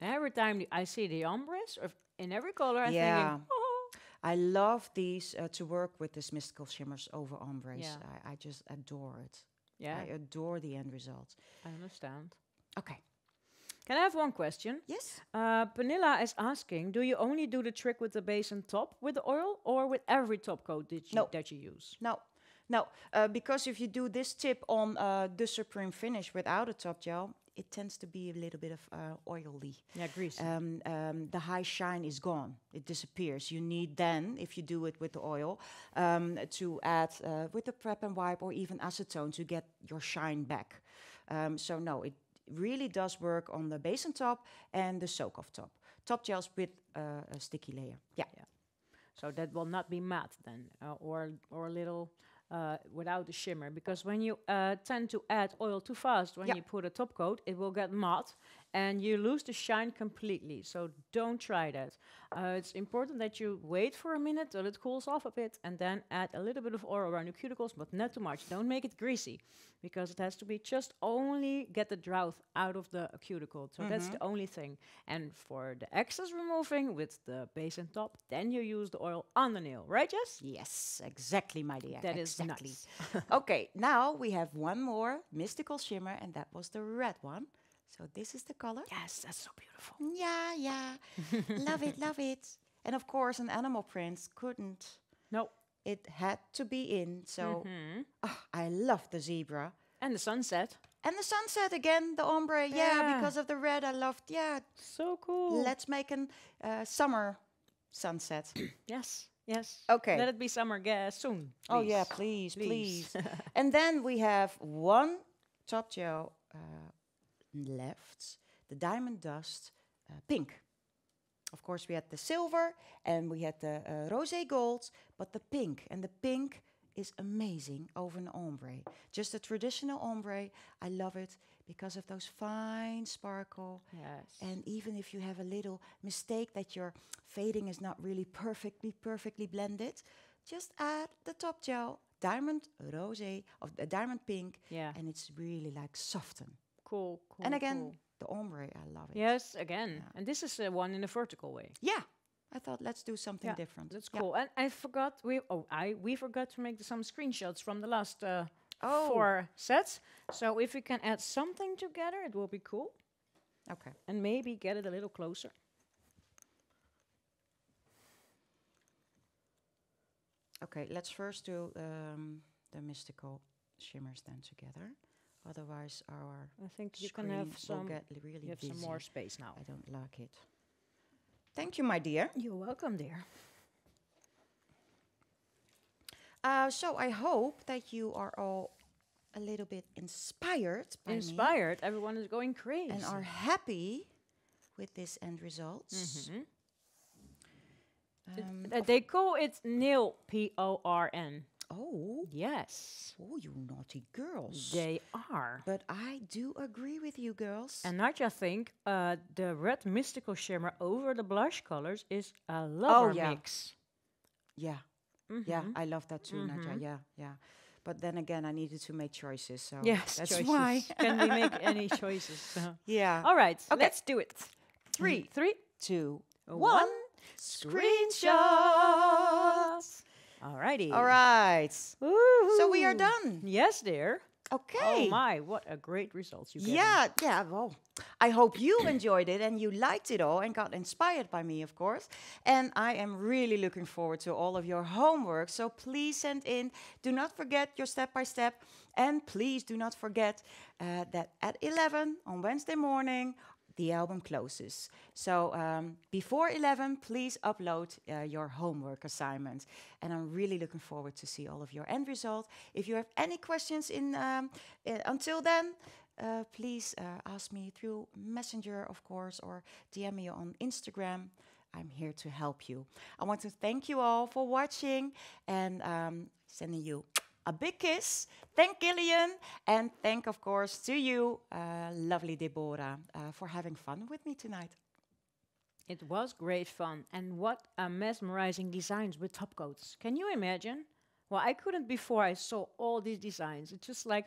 Every time I see the ombres or in every color, I yeah. think. Oh. I love these uh, to work with this mystical shimmers over ombres. Yeah. I, I just adore it. Yeah. I adore the end result. I understand. Okay. Can I have one question? Yes. Uh, Panilla is asking, do you only do the trick with the base and top with the oil or with every top coat that you, no. that you use? No. No, uh, because if you do this tip on uh, the Supreme Finish without a top gel, it tends to be a little bit of uh, oily. Yeah, grease. Um, um, the high shine is gone; it disappears. You need then, if you do it with the oil, um, to add uh, with the prep and wipe or even acetone to get your shine back. Um, so no, it really does work on the basin top and the soak off top. Top gels with uh, a sticky layer. Yeah. yeah. So that will not be matte then, uh, or or a little uh, without the shimmer because when you uh, tend to add oil too fast when you put a top coat, it will get matte and you lose the shine completely. So don't try that. Uh, it's important that you wait for a minute till it cools off a bit and then add a little bit of oil around your cuticles, but not too much. Don't make it greasy because it has to be just only get the drought out of the cuticle. So mm -hmm. that's the mm-hmm. only thing. And for the excess removing with the base and top, then you use the oil on the nail, right, Jess? Yes, exactly, my dear. That exactly. is exactly. okay, now we have one more mystical shimmer, and that was the red one. So this is the color. Yes, that's so beautiful. Yeah, yeah. love it, love it. And of course, an animal print couldn't. No. It had to be in. So mm-hmm. oh, I love the zebra. And the sunset. And the sunset again, the ombre. Yeah, yeah because of the red, I loved. Yeah. So cool. Let's make a uh, summer sunset. yes. Yes. Okay. Let it be summer gas soon. Please. Oh yeah, please, please. please. and then we have one Topjo uh, left the diamond dust uh, pink. Of course, we had the silver and we had the uh, rosé gold, but the pink and the pink is amazing over an ombre. Just a traditional ombre, I love it because of those fine sparkle. Yes. And even if you have a little mistake that your fading is not really perfectly perfectly blended, just add the top gel, diamond rosé of the uh, diamond pink, yeah. and it's really like soften. Cool, cool. And again, cool. the ombre, I love it. Yes, again. Yeah. And this is the uh, one in a vertical way. Yeah. I thought let's do something yeah, different. That's cool. Yeah. And I forgot we oh I we forgot to make some screenshots from the last uh, oh. four sets. So if we can add something together, it will be cool. Okay. And maybe get it a little closer. Okay, let's first do um, the mystical shimmers then together. Otherwise, our I think you can have some. Get really you have busy. some more space now. I don't like it. Thank you, my dear. You're welcome, dear. Uh, so I hope that you are all a little bit inspired. inspired. Everyone is going crazy and are happy with this end results. Mm-hmm. Um, uh, they call it nil p o r n. Oh. Yes. Oh, you naughty girls. They are. But I do agree with you, girls. And just think uh, the red mystical shimmer over the blush colors is a lovely oh, yeah. mix. Yeah. Mm -hmm. Yeah, mm-hmm. I love that too, mm -hmm. Nadja. Mm-hmm. Yeah, yeah. But then again, I needed to make choices. So yes, that's choices. why. Can we make any choices? yeah. All right, okay. let's do it. Three, three, two, one. Screenshots. All righty. All right. So we are done. Yes, dear. Okay. Oh my, what a great result you got. Yeah, yeah. Well, I hope you enjoyed it and you liked it all and got inspired by me, of course. And I am really looking forward to all of your homework. So please send in. Do not forget your step by step. And please do not forget uh, that at 11 on Wednesday morning, the album closes. So um, before 11, please upload uh, your homework assignment. And I'm really looking forward to see all of your end result. If you have any questions in, um, uh, until then, uh, please uh, ask me through Messenger, of course, or DM me on Instagram. I'm here to help you. I want to thank you all for watching and um, sending you a big kiss. Thank Gillian, and thank, of course, to you, uh, lovely Deborah, uh, for having fun with me tonight. It was great fun, and what a mesmerizing designs with top coats. Can you imagine? Well, I couldn't before I saw all these designs. It's just like,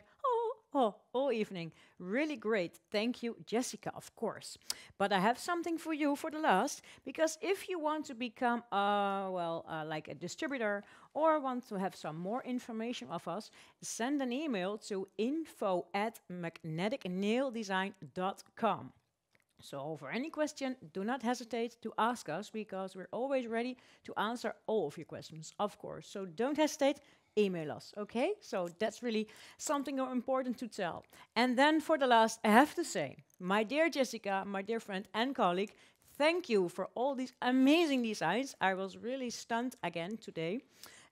Oh, all evening. Really great. Thank you, Jessica, of course. But I have something for you for the last, because if you want to become, uh, well, uh, like a distributor or want to have some more information of us, send an email to info at magneticnaildesign.com. So, for any question, do not hesitate to ask us because we're always ready to answer all of your questions, of course. So, don't hesitate email us. Okay, so that's really something important to tell. And then for the last, I have to say, my dear Jessica, my dear friend and colleague, thank you for all these amazing designs. I was really stunned again today.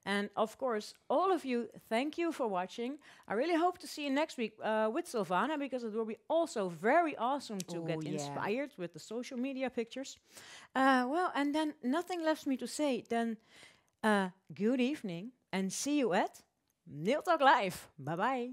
And of course, all of you, thank you for watching. I really hope to see you next week uh, with Silvana because it will be also very awesome to Ooh, get oh, yeah. inspired with the social media pictures. Uh, well, and then nothing left me to say than uh, good evening and see you at Nail Talk Live. Bye bye.